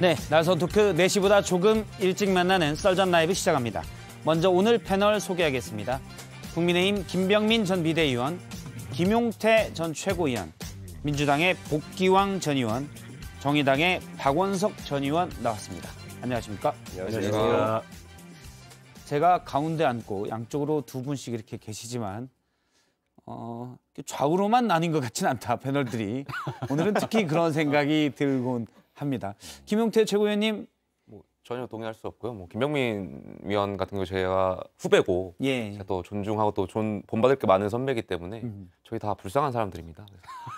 네, 날선 토크 4시보다 조금 일찍 만나는 썰전 라이브 시작합니다. 먼저 오늘 패널 소개하겠습니다. 국민의힘 김병민 전 비대위원, 김용태 전 최고위원, 민주당의 복기왕 전 의원, 정의당의 박원석 전 의원 나왔습니다. 안녕하십니까? 안녕하세요. 제가 가운데 앉고 양쪽으로 두 분씩 이렇게 계시지만 어, 좌우로만 나뉜 것 같진 않다 패널들이 오늘은 특히 그런 생각이 들곤 합니다. 김용태 최고위원님 뭐 전혀 동의할 수 없고요. 뭐 김병민 위원 같은 경우 제가 후배고 예. 제가 또 존중하고 또 존, 본받을 게 많은 선배이기 때문에 음. 저희 다 불쌍한 사람들입니다.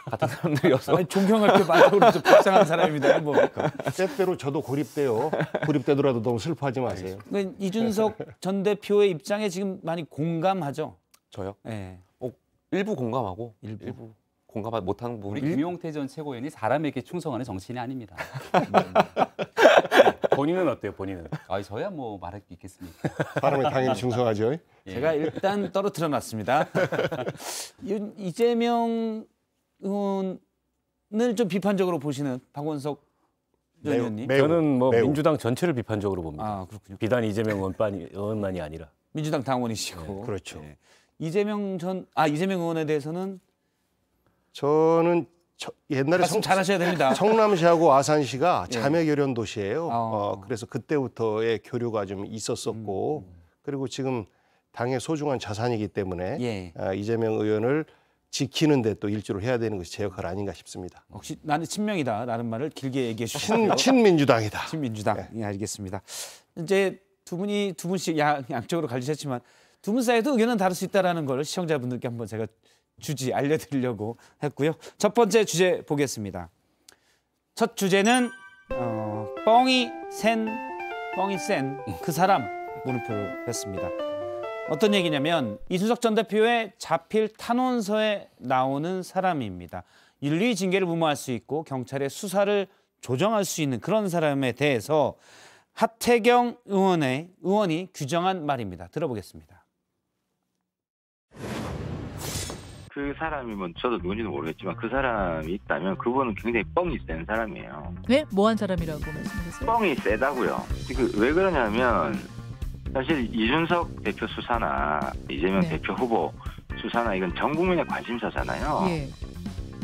같은 사람들이어서 아니, 존경할 게 많다고 그 불쌍한 사람이다 뭡니까? 때때로 저도 고립돼요. 고립되더라도 너무 슬퍼하지 마세요. 그러니까 이준석 전 대표의 입장에 지금 많이 공감하죠. 저요? 네. 어, 일부 공감하고 일부, 일부 공감 못하는 부분이 김용태 전 최고위원이 사람에게 충성하는 정치인이 아닙니다. 네. 본인은 어때요? 본인은? 아, 저야 뭐 말할 게 있겠습니까? 사람을 당연히 충성하죠. 예. 제가 일단 떨어뜨려 놨습니다. 이재명 의원을 좀 비판적으로 보시는 박원석 전 의원님. 매우, 저는 뭐 매우. 민주당 전체를 비판적으로 봅니다. 아, 그렇군요. 비단 이재명 의원만이, 의원만이 아니라 민주당 당원이시고. 네, 그렇죠. 예. 이재명 전아 이재명 의원에 대해서는 저는 저, 옛날에 성, 잘하셔야 됩니다. 성남시하고 아산시가 예. 자매 결연 도시예요. 아. 어, 그래서 그때부터의 교류가 좀 있었었고 음, 음. 그리고 지금 당의 소중한 자산이기 때문에 예. 아, 이재명 의원을 지키는데 또일주를 해야 되는 것이 제 역할 아닌가 싶습니다. 혹시 나는 친명이다 라는 말을 길게 얘기해 주시고 친, 민주당이다 친민주당. 네. 예, 알겠습니다. 이제 두 분이 두 분씩 양, 양쪽으로 갈리셨지만 두 분 사이도 의견은 다를 수있다는걸 시청자분들께 한번 제가 주지 알려드리려고 했고요. 첫 번째 주제 보겠습니다. 첫 주제는 어, 뻥이 센 뻥이 센 그 사람 물표로습니다 어떤 얘기냐면 이준석 전 대표의 자필 탄원서에 나오는 사람입니다. 윤리 징계를 무마할 수 있고 경찰의 수사를 조정할 수 있는 그런 사람에 대해서 하태경 의원의 의원이 규정한 말입니다. 들어보겠습니다. 그 사람이면 뭐 저도 누군지는 모르겠지만 그 사람이 있다면 그분은 굉장히 뻥이 센 사람이에요. 네? 뭐한 사람이라고 말씀하셨요 뻥이 세다고요. 그 왜 그러냐면 사실 이준석 대표 수사나 이재명 네. 대표 후보 수사나 이건 전 국민의 관심사잖아요. 예.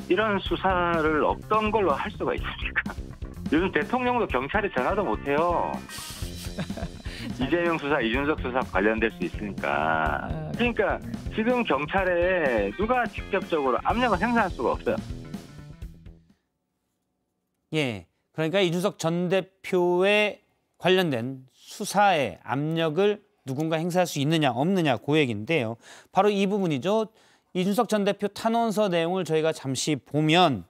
이런 수사를 없던 걸로 할 수가 있습니까? 요즘 대통령도 경찰에 전화도 못해요. 이재명 수사, 이준석 수사 관련될 수 있으니까. 그러니까 지금 경찰에 누가 직접적으로 압력을 행사할 수가 없어요. 예. 그러니까 이준석 전 대표에 관련된 수사에 압력을 누군가 행사할 수 있느냐 없느냐 고그 얘기인데요. 바로 이 부분이죠. 이준석 전 대표 탄원서 내용을 저희가 잠시 보면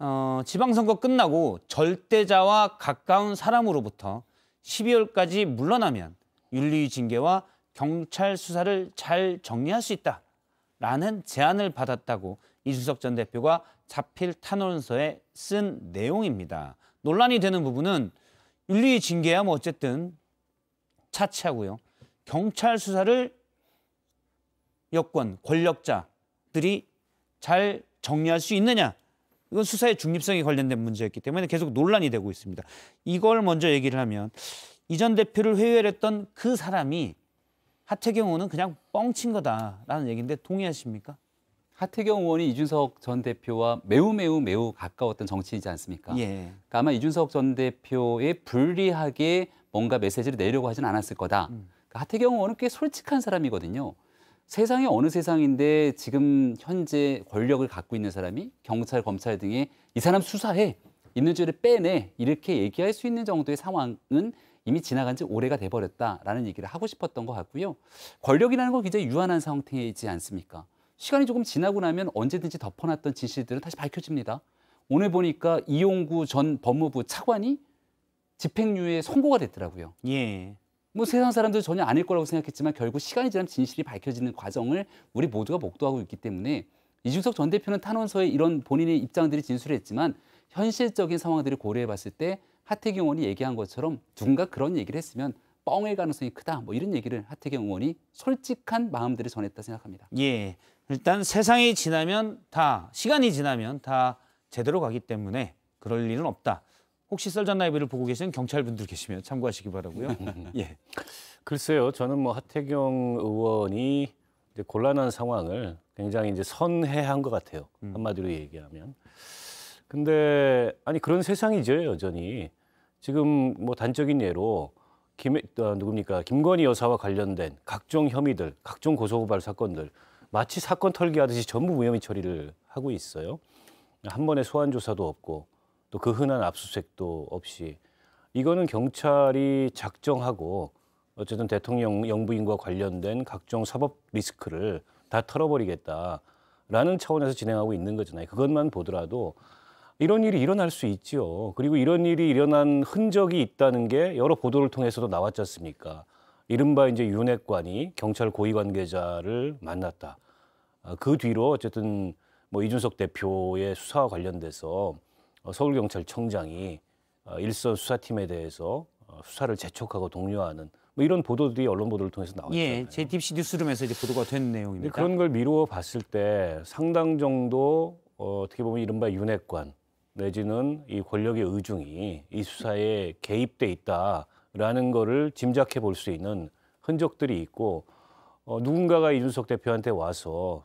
어, 지방선거 끝나고 절대자와 가까운 사람으로부터 12월까지 물러나면 윤리 징계와 경찰 수사를 잘 정리할 수 있다라는 제안을 받았다고 이준석 전 대표가 자필 탄원서에 쓴 내용입니다. 논란이 되는 부분은 윤리 징계야 뭐 어쨌든 차치하고요. 경찰 수사를 여권 권력자들이 잘 정리할 수 있느냐 이건 수사의 중립성이 관련된 문제였기 때문에 계속 논란이 되고 있습니다. 이걸 먼저 얘기를 하면 이전 대표를 회유했던 그 사람이 하태경 의원은 그냥 뻥친 거다라는 얘기인데 동의하십니까? 하태경 의원이 이준석 전 대표와 매우 매우 매우 가까웠던 정치인이지 않습니까? 예. 그러니까 아마 이준석 전 대표에 불리하게 뭔가 메시지를 내려고 하진 않았을 거다. 음. 그러니까 하태경 의원은 꽤 솔직한 사람이거든요. 세상이 어느 세상인데 지금 현재 권력을 갖고 있는 사람이 경찰, 검찰 등에 이 사람 수사해, 있는 죄를 빼내 이렇게 얘기할 수 있는 정도의 상황은 이미 지나간 지 오래가 돼버렸다라는 얘기를 하고 싶었던 것 같고요. 권력이라는 건 굉장히 유한한 상태이지 않습니까? 시간이 조금 지나고 나면 언제든지 덮어놨던 진실들은 다시 밝혀집니다. 오늘 보니까 이용구 전 법무부 차관이 집행유예 선고가 됐더라고요. 예. 뭐 세상 사람들 전혀 아닐 거라고 생각했지만 결국 시간이 지나면 진실이 밝혀지는 과정을 우리 모두가 목도하고 있기 때문에 이준석 전 대표는 탄원서에 이런 본인의 입장들이 진술했지만 현실적인 상황들을 고려해 봤을 때 하태경 의원이 얘기한 것처럼 누군가 그런 얘기를 했으면 뻥일 가능성이 크다. 뭐 이런 얘기를 하태경 의원이 솔직한 마음들을 전했다 생각합니다. 예. 일단 세상이 지나면 다 시간이 지나면 다 제대로 가기 때문에 그럴 일은 없다. 혹시 썰전나이브를 보고 계신 경찰분들 계시면 참고하시기 바라고요. 예. 글쎄요, 저는 뭐 하태경 의원이 이제 곤란한 상황을 굉장히 이제 선회한 것 같아요. 음. 한마디로 얘기하면. 근데 아니 그런 세상이죠 여전히. 지금 뭐 단적인 예로 김 아, 누굽니까 김건희 여사와 관련된 각종 혐의들, 각종 고소고발 사건들 마치 사건 털기하듯이 전부 무혐의 처리를 하고 있어요. 한 번의 소환 조사도 없고 또그 흔한 압수수색도 없이 이거는 경찰이 작정하고 어쨌든 대통령 영부인과 관련된 각종 사법 리스크를 다 털어버리겠다라는 차원에서 진행하고 있는 거잖아요. 그것만 보더라도 이런 일이 일어날 수 있지요. 그리고 이런 일이 일어난 흔적이 있다는 게 여러 보도를 통해서도 나왔지 않습니까? 이른바 이제 윤핵관이 경찰 고위 관계자를 만났다. 아, 그 뒤로 어쨌든 뭐 이준석 대표의 수사와 관련돼서 어, 서울경찰청장이 어, 일선 수사팀에 대해서 어, 수사를 재촉하고 독려하는 뭐 이런 보도들이 언론 보도를 통해서 나왔죠. 예, JTBC 뉴스룸에서 이제 보도가 된 내용입니다. 그런 걸 미루어 봤을 때 상당 정도 어, 어떻게 보면 이른바 윤핵관 내지는 이 권력의 의중이 이 수사에 개입돼 있다라는 거를 짐작해 볼 수 있는 흔적들이 있고 어, 누군가가 이준석 대표한테 와서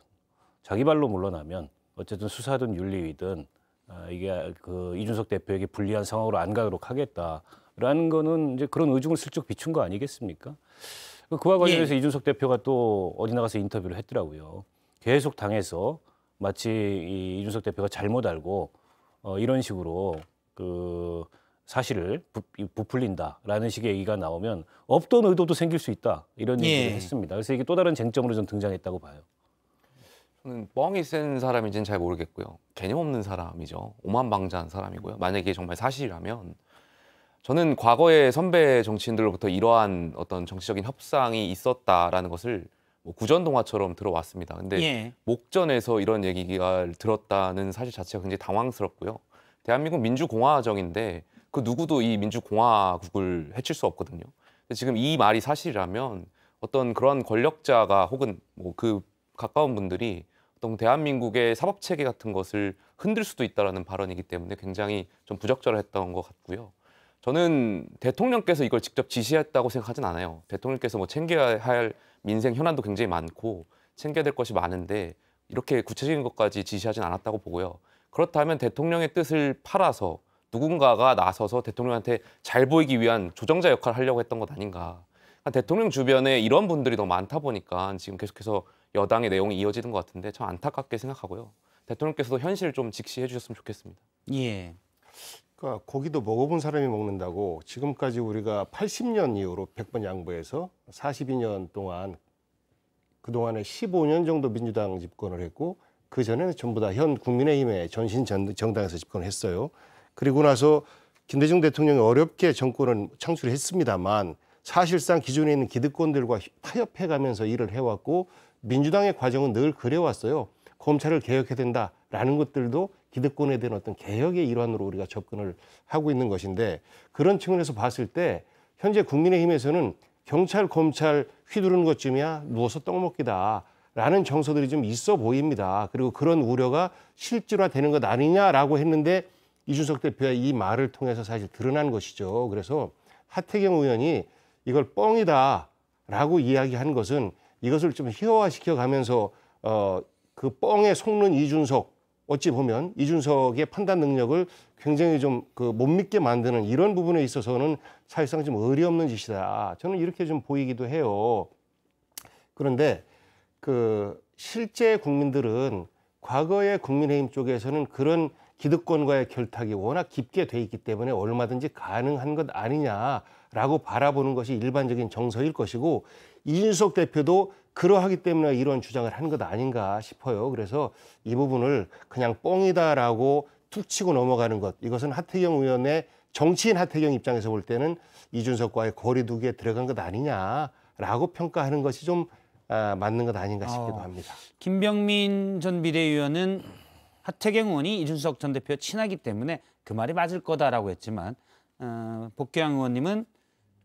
자기 발로 물러나면 어쨌든 수사든 윤리위든 아, 이게 그 이준석 대표에게 불리한 상황으로 안 가도록 하겠다라는 거는 이제 그런 의중을 슬쩍 비춘 거 아니겠습니까? 그와 예. 관련해서 예. 이준석 대표가 또 어디 나가서 인터뷰를 했더라고요. 계속 당해서 마치 이 이준석 대표가 잘못 알고 어, 이런 식으로 그 사실을 부, 부풀린다라는 식의 얘기가 나오면 없던 의도도 생길 수 있다 이런 예. 얘기를 예. 했습니다. 그래서 이게 또 다른 쟁점으로 좀 등장했다고 봐요. 저는 음, 뻥이 센 사람인지는 잘 모르겠고요. 개념 없는 사람이죠. 오만방자한 사람이고요. 만약에 정말 사실이라면 저는 과거의 선배 정치인들로부터 이러한 어떤 정치적인 협상이 있었다라는 것을 뭐 구전 동화처럼 들어왔습니다. 근데 예. 목전에서 이런 얘기가 들었다는 사실 자체가 굉장히 당황스럽고요. 대한민국 민주공화정인데 그 누구도 이 민주공화국을 해칠 수 없거든요. 근데 지금 이 말이 사실이라면 어떤 그런 권력자가 혹은 뭐 그 가까운 분들이 어떤 대한민국의 사법 체계 같은 것을 흔들 수도 있다라는 발언이기 때문에 굉장히 좀 부적절했던 것 같고요. 저는 대통령께서 이걸 직접 지시했다고 생각하진 않아요. 대통령께서 뭐 챙겨야 할 민생 현안도 굉장히 많고 챙겨야 될 것이 많은데 이렇게 구체적인 것까지 지시하진 않았다고 보고요. 그렇다면 대통령의 뜻을 팔아서 누군가가 나서서 대통령한테 잘 보이기 위한 조정자 역할을 하려고 했던 것 아닌가. 대통령 주변에 이런 분들이 너무 많다 보니까 지금 계속해서 여당의 내용이 이어지는 것 같은데 참 안타깝게 생각하고요. 대통령께서도 현실을 좀 직시해 주셨으면 좋겠습니다. 예. 그러니까 고기도 먹어본 사람이 먹는다고 지금까지 우리가 80년 이후로 100번 양보해서 42년 동안 그동안에 15년 정도 민주당 집권을 했고 그 전에는 전부 다 현 국민의힘의 전신 정당에서 집권을 했어요. 그리고 나서 김대중 대통령이 어렵게 정권을 창출했습니다만 사실상 기존에 있는 기득권들과 타협해가면서 일을 해왔고 민주당의 과정은 늘 그래왔어요. 검찰을 개혁해야 된다라는 것들도 기득권에 대한 어떤 개혁의 일환으로 우리가 접근을 하고 있는 것인데 그런 측면에서 봤을 때 현재 국민의힘에서는 경찰, 검찰 휘두르는 것쯤이야 누워서 떡 먹기다. 라는 정서들이 좀 있어 보입니다. 그리고 그런 우려가 실질화되는 것 아니냐라고 했는데 이준석 대표의 이 말을 통해서 사실 드러난 것이죠. 그래서 하태경 의원이 이걸 뻥이다라고 이야기한 것은 이것을 좀 희화화시켜 가면서 어, 그 뻥에 속는 이준석 어찌 보면 이준석의 판단 능력을 굉장히 좀 그 못 믿게 만드는 이런 부분에 있어서는 사실상 좀 어리없는 짓이다. 저는 이렇게 좀 보이기도 해요. 그런데 그 실제 국민들은 과거의 국민의힘 쪽에서는 그런 기득권과의 결탁이 워낙 깊게 돼 있기 때문에 얼마든지 가능한 것 아니냐라고 바라보는 것이 일반적인 정서일 것이고 이준석 대표도 그러하기 때문에 이런 주장을 한것 아닌가 싶어요. 그래서 이 부분을 그냥 뻥이다라고 툭 치고 넘어가는 것 이것은 하태경 의원의 정치인 하태경 입장에서 볼 때는 이준석과의 거리두기에 들어간 것 아니냐라고 평가하는 것이 좀 아, 맞는 것 아닌가 싶기도 아, 합니다. 어, 김병민 전 비대위원은 하태경 의원이 이준석 전 대표 친하기 때문에 그 말이 맞을 거다라고 했지만 어, 복귀양 의원님은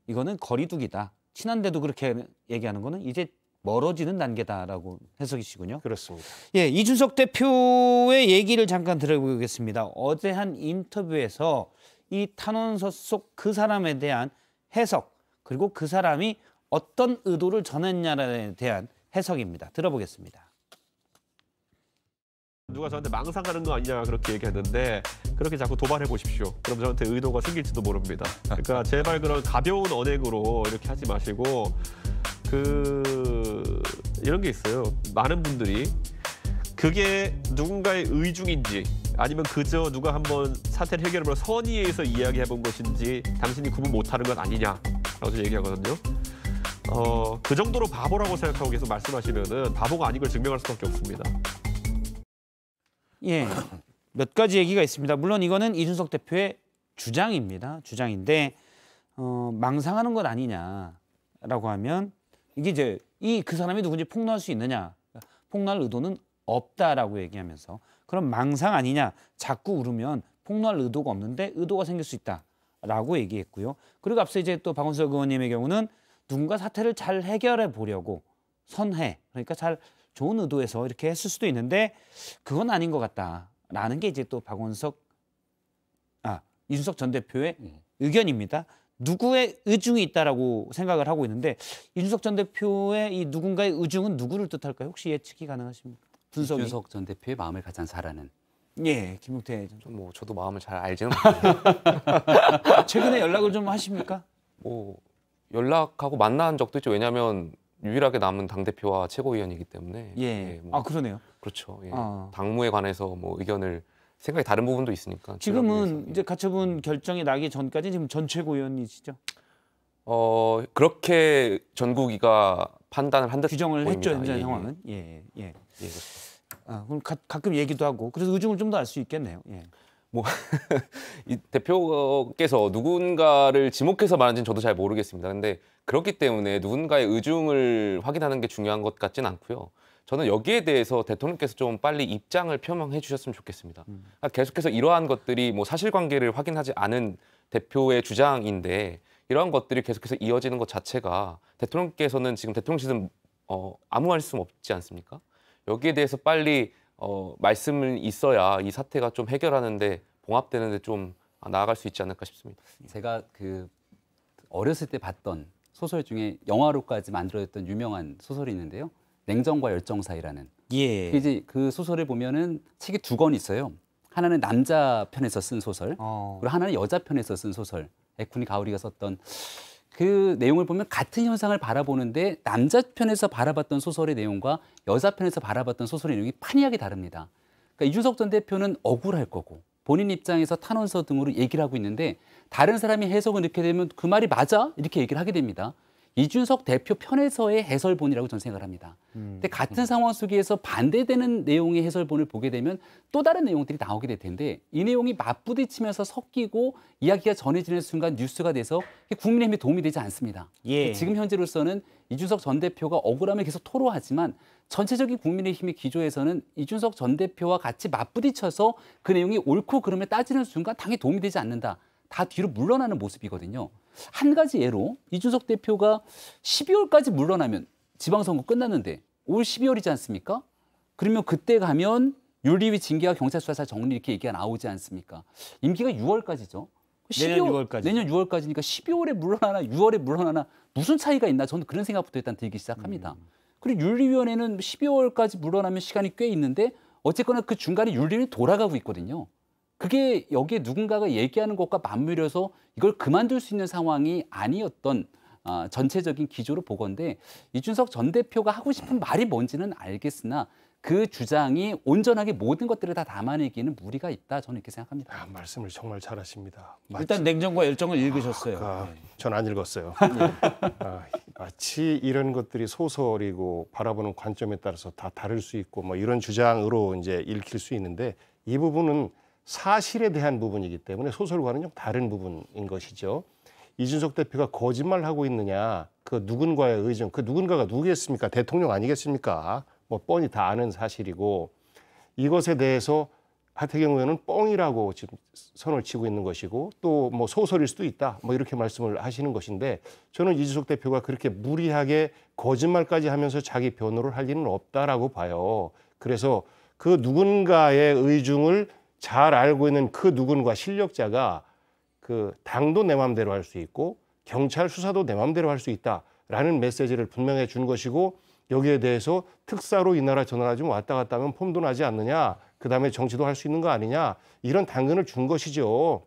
이거는 거리두기다. 친한데도 그렇게 얘기하는 거는 이제 멀어지는 단계다라고 해석이시군요. 그렇습니다. 예, 이준석 대표의 얘기를 잠깐 들어보겠습니다. 어제 한 인터뷰에서 이 탄원서 속 그 사람에 대한 해석 그리고 그 사람이 어떤 의도를 전했냐에 대한 해석입니다. 들어보겠습니다. 누가 저한테 망상가는거 아니냐 그렇게 얘기했는데 그렇게 자꾸 도발해 보십시오. 그럼 저한테 의도가 생길지도 모릅니다. 그러니까 제발 그런 가벼운 언행으로 이렇게 하지 마시고 그 이런 게 있어요. 많은 분들이 그게 누군가의 의중인지 아니면 그저 누가 한번 사태를 해결해볼 선의에 서 이야기해 본 것인지 당신이 구분 못하는 것 아니냐라고 얘기하거든요. 어, 그 정도로 바보라고 생각하고 계속 말씀하시면은 바보가 아닌 걸 증명할 수밖에 없습니다. 예. 몇 가지 얘기가 있습니다. 물론 이거는 이준석 대표의 주장입니다. 주장인데 어, 망상하는 것 아니냐라고 하면 이게 이제 이 그 사람이 누군지 폭로할 수 있느냐 폭로할 의도는 없다라고 얘기하면서 그럼 망상 아니냐 자꾸 울으면 폭로할 의도가 없는데 의도가 생길 수 있다라고 얘기했고요. 그리고 앞서 이제 또 박원석 의원님의 경우는 누군가 사태를 잘 해결해 보려고 선해 그러니까 잘 좋은 의도에서 이렇게 했을 수도 있는데 그건 아닌 것 같다라는 게 이제 또 박원석 아 이준석 전 대표의 음. 의견입니다. 누구의 의중이 있다라고 생각을 하고 있는데 이준석 전 대표의 이 누군가의 의중은 누구를 뜻할까요? 혹시 예측이 가능하십니까? 분석이. 이준석 전 대표의 마음을 가장 잘하는 예, 김용태 전. 뭐 저도 마음을 잘 알지는 최근에 연락을 좀 하십니까? 뭐 연락하고 만난 적도 있죠. 왜냐하면 유일하게 남은 당 대표와 최고위원이기 때문에 예. 예, 뭐아 그러네요. 그렇죠. 예. 아. 당무에 관해서 뭐 의견을 생각이 다른 부분도 있으니까 지금은 예. 이제 가처분 결정이 나기 전까지 지금 전 최고위원이시죠? 어 그렇게 전국이가 판단을 한다 규정을 보입니다. 했죠 현재 예, 상황은 예. 예 예. 예. 아, 그럼 가, 끔 얘기도 하고 그래서 의중을 좀 더 알 수 있겠네요. 예. 뭐이 대표께서 누군가를 지목해서 말한지는 저도 잘 모르겠습니다. 근데 그렇기 때문에 누군가의 의중을 확인하는 게 중요한 것 같진 않고요. 저는 여기에 대해서 대통령께서 좀 빨리 입장을 표명해 주셨으면 좋겠습니다. 음. 그러니까 계속해서 이러한 것들이 뭐 사실관계를 확인하지 않은 대표의 주장인데 이러한 것들이 계속해서 이어지는 것 자체가 대통령께서는 지금 대통령실은 어, 아무 말씀 없지 않습니까? 여기에 대해서 빨리 어, 말씀은 있어야 이 사태가 좀 해결하는데 봉합되는데 좀 나아갈 수 있지 않을까 싶습니다. 예. 제가 그 어렸을 때 봤던 소설 중에 영화로까지 만들어졌던 유명한 소설이 있는데요. 냉정과 열정 사이라는. 예. 이제 그 소설을 보면은 책이 두 권 있어요. 하나는 남자 편에서 쓴 소설, 어. 그리고 하나는 여자 편에서 쓴 소설. 에쿠니 가오리가 썼던 그 내용을 보면 같은 현상을 바라보는데 남자 편에서 바라봤던 소설의 내용과 여자 편에서 바라봤던 소설의 내용이 판이하게 다릅니다. 그러니까 이준석 전 대표는 억울할 거고 본인 입장에서 탄원서 등으로 얘기를 하고 있는데 다른 사람이 해석을 넣게 되면 그 말이 맞아? 이렇게 얘기를 하게 됩니다. 이준석 대표 편에서의 해설본이라고 저는 생각을 합니다. 음. 근데 같은 음. 상황 속에서 반대되는 내용의 해설본을 보게 되면 또 다른 내용들이 나오게 될 텐데 이 내용이 맞부딪히면서 섞이고 이야기가 전해지는 순간 뉴스가 돼서 국민의힘에 도움이 되지 않습니다. 예. 지금 현재로서는 이준석 전 대표가 억울함을 계속 토로하지만 전체적인 국민의힘의 기조에서는 이준석 전 대표와 같이 맞부딪혀서 그 내용이 옳고 그름을 따지는 순간 당에 도움이 되지 않는다. 다 뒤로 물러나는 모습이거든요. 한 가지 예로 이준석 대표가 12월까지 물러나면 지방선거 끝났는데 올 12월이지 않습니까? 그러면 그때 가면 윤리위 징계와 경찰수사 정리 이렇게 얘기가 나오지 않습니까? 임기가 6월까지죠. 12월, 내년 6월까지. 까지니까 12월에 물러나나 6월에 물러나나 무슨 차이가 있나 저는 그런 생각부터 일단 들기 시작합니다. 음. 그리고 윤리위원회는 12월까지 물러나면 시간이 꽤 있는데 어쨌거나 그 중간에 윤리위 돌아가고 있거든요. 그게 여기에 누군가가 얘기하는 것과 맞물려서 이걸 그만둘 수 있는 상황이 아니었던 어, 전체적인 기조로 보건데 이준석 전 대표가 하고 싶은 말이 뭔지는 알겠으나 그 주장이 온전하게 모든 것들을 다 담아내기에는 무리가 있다 저는 이렇게 생각합니다. 아, 말씀을 정말 잘하십니다. 마치... 일단 냉정과 열정을 읽으셨어요. 아, 아 전안 읽었어요. 예. 아, 마치 이런 것들이 소설이고 바라보는 관점에 따라서 다 다를 수 있고 뭐 이런 주장으로 이제 읽힐 수 있는데 이 부분은 사실에 대한 부분이기 때문에 소설과는 좀 다른 부분인 것이죠. 이준석 대표가 거짓말하고 있느냐, 그 누군가의 의존, 그 누군가가 누구겠습니까? 대통령 아니겠습니까? 뭐 뻔히 다 아는 사실이고 이것에 대해서 하태경 의원은 뻥이라고 지금 선을 치고 있는 것이고 또 뭐 소설일 수도 있다 뭐 이렇게 말씀을 하시는 것인데 저는 이준석 대표가 그렇게 무리하게 거짓말까지 하면서 자기 변호를 할 리는 없다라고 봐요. 그래서 그 누군가의 의중을 잘 알고 있는 그 누군가 실력자가 그 당도 내 마음대로 할 수 있고 경찰 수사도 내 마음대로 할 수 있다라는 메시지를 분명히 준 것이고 여기에 대해서 특사로 이 나라 저 나라 좀 왔다 갔다 하면 폼도 나지 않느냐 그다음에 정치도 할 수 있는 거 아니냐 이런 당근을 준 것이죠.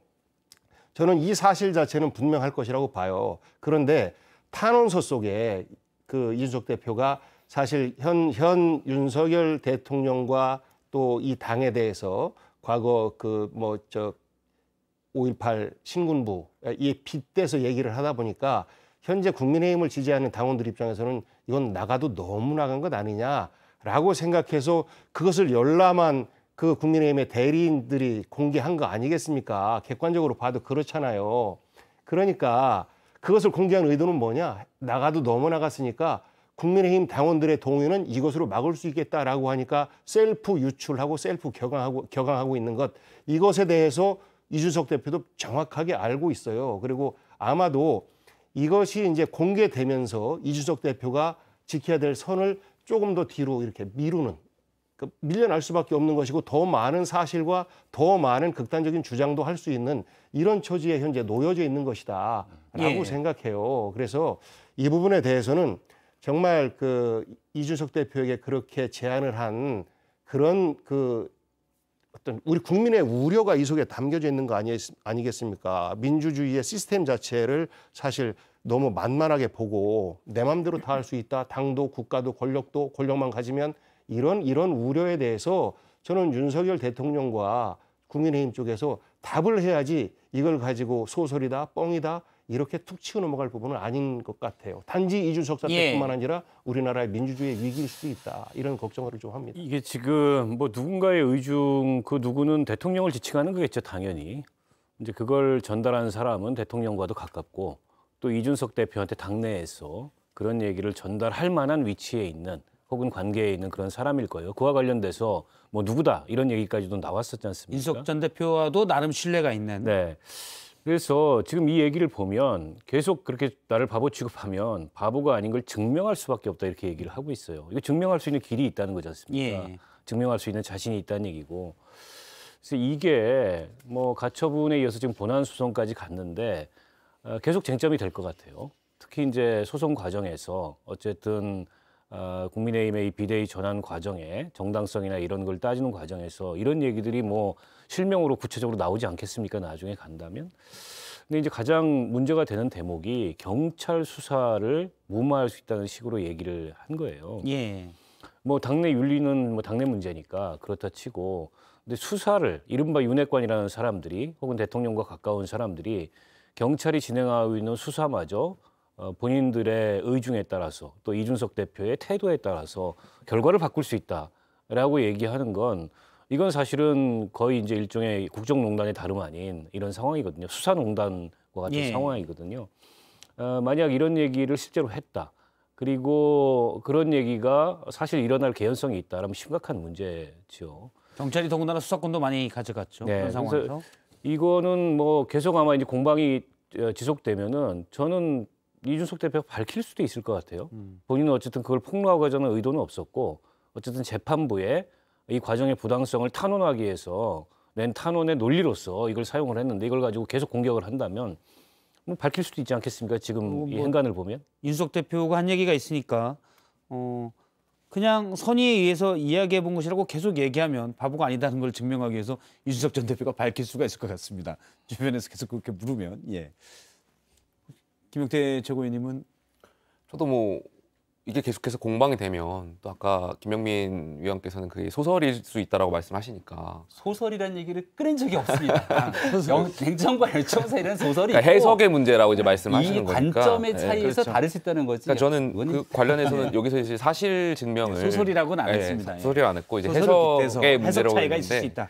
저는 이 사실 자체는 분명할 것이라고 봐요. 그런데 탄원서 속에 그 이준석 대표가 사실 현, 현 윤석열 대통령과 또 이 당에 대해서 과거 그 뭐 저5.18 신군부 아, 이에 빗대서 얘기를 하다 보니까 현재 국민의힘을 지지하는 당원들 입장에서는 이건 나가도 너무 나간 것 아니냐라고 생각해서 그것을 열람한 그 국민의힘의 대리인들이 공개한 거 아니겠습니까? 객관적으로 봐도 그렇잖아요. 그러니까 그것을 공개한 의도는 뭐냐? 나가도 너무 나갔으니까 국민의힘 당원들의 동의는 이것으로 막을 수 있겠다라고 하니까 셀프 유출하고 셀프 격앙하고 격앙하고 있는 것 이것에 대해서 이준석 대표도 정확하게 알고 있어요. 그리고 아마도 이것이 이제 공개되면서 이준석 대표가 지켜야 될 선을 조금 더 뒤로 이렇게 미루는 그러니까 밀려날 수밖에 없는 것이고 더 많은 사실과 더 많은 극단적인 주장도 할 수 있는 이런 처지에 현재 놓여져 있는 것이다라고 예. 생각해요. 그래서 이 부분에 대해서는 정말 그 이준석 대표에게 그렇게 제안을 한 그런 그 어떤 우리 국민의 우려가 이 속에 담겨져 있는 거 아니, 아니겠습니까? 민주주의의 시스템 자체를 사실 너무 만만하게 보고 내 마음대로 다 할 수 있다. 당도 국가도 권력도 권력만 가지면 이런 이런 우려에 대해서 저는 윤석열 대통령과 국민의힘 쪽에서 답을 해야지 이걸 가지고 소설이다 뻥이다 이렇게 툭 치고 넘어갈 부분은 아닌 것 같아요. 단지 이주 적사 때뿐만 예. 아니라 우리나라의 민주주의 위기일 수도 있다. 이런 걱정을 좀 합니다. 이게 지금 뭐 누군가의 의중 그 누구는 대통령을 지칭하는 거겠죠, 당연히. 이제 그걸 전달하 사람은 대통령과도 가깝고 또 이준석 대표한테 당내에서 그런 얘기를 전달할 만한 위치에 있는 혹은 관계에 있는 그런 사람일 거예요. 그와 관련돼서 뭐 누구다 이런 얘기까지도 나왔었지 않습니까? 이준석 전 대표와도 나름 신뢰가 있는. 네. 그래서 지금 이 얘기를 보면 계속 그렇게 나를 바보 취급하면 바보가 아닌 걸 증명할 수밖에 없다 이렇게 얘기를 하고 있어요. 이거 증명할 수 있는 길이 있다는 거지 않습니까? 예. 증명할 수 있는 자신이 있다는 얘기고. 그래서 이게 뭐 가처분에 이어서 지금 본안 소송까지 갔는데 어, 계속 쟁점이 될 것 같아요. 특히 이제 소송 과정에서 어쨌든 어, 국민의힘의 이 비대위 전환 과정에 정당성이나 이런 걸 따지는 과정에서 이런 얘기들이 뭐 실명으로 구체적으로 나오지 않겠습니까? 나중에 간다면. 근데 이제 가장 문제가 되는 대목이 경찰 수사를 무마할 수 있다는 식으로 얘기를 한 거예요. 예. 뭐 당내 윤리는 뭐 당내 문제니까 그렇다 치고 근데 수사를 이른바 윤핵관이라는 사람들이 혹은 대통령과 가까운 사람들이 경찰이 진행하고 있는 수사마저 어, 본인들의 의중에 따라서 또 이준석 대표의 태도에 따라서 결과를 바꿀 수 있다라고 얘기하는 건 이건 사실은 거의 이제 일종의 국정농단의 다름 아닌 이런 상황이거든요. 수사농단과 같은 예. 상황이거든요. 어, 만약 이런 얘기를 실제로 했다. 그리고 그런 얘기가 사실 일어날 개연성이 있다라면 심각한 문제죠. 경찰이 더군다나 수사권도 많이 가져갔죠. 네, 그런 상황에서 이거는 뭐 계속 아마 이제 공방이 어, 지속되면은 저는 이준석 대표가 밝힐 수도 있을 것 같아요. 음. 본인은 어쨌든 그걸 폭로하고자 하는 의도는 없었고 어쨌든 재판부에 이 과정의 부당성을 탄원하기 위해서 낸 탄원의 논리로서 이걸 사용을 했는데 이걸 가지고 계속 공격을 한다면 뭐 밝힐 수도 있지 않겠습니까? 지금 어, 뭐, 이 행간을 보면 윤석 대표가 한 얘기가 있으니까 어 그냥 선의에 의해서 이야기해 본 것이라고 계속 얘기하면 바보가 아니다는 걸 증명하기 위해서 이준석 전 대표가 밝힐 수가 있을 것 같습니다. 주변에서 계속 그렇게 물으면 예. 김용태 최고위원님은 저도 뭐 이게 계속해서 공방이 되면 또 아까 김영민 위원께서는 그게 소설일 수 있다라고 말씀하시니까 소설이라는 얘기를 끊은 적이 없습니다. 영, 냉정과 열정사 이런 소설이 그러니까 해석의 문제라고 이제 말씀하시는 거니까 이 관점의 거니까. 네, 차이에서 네, 그렇죠. 다를 수 있다는 거지. 그러니까 저는 그 관련해서는 여기서 이제 사실 증명을 네, 소설이라고는 안 예, 했습니다. 예. 소설이안 했고 이제 해석의 문제라고 해석 차이가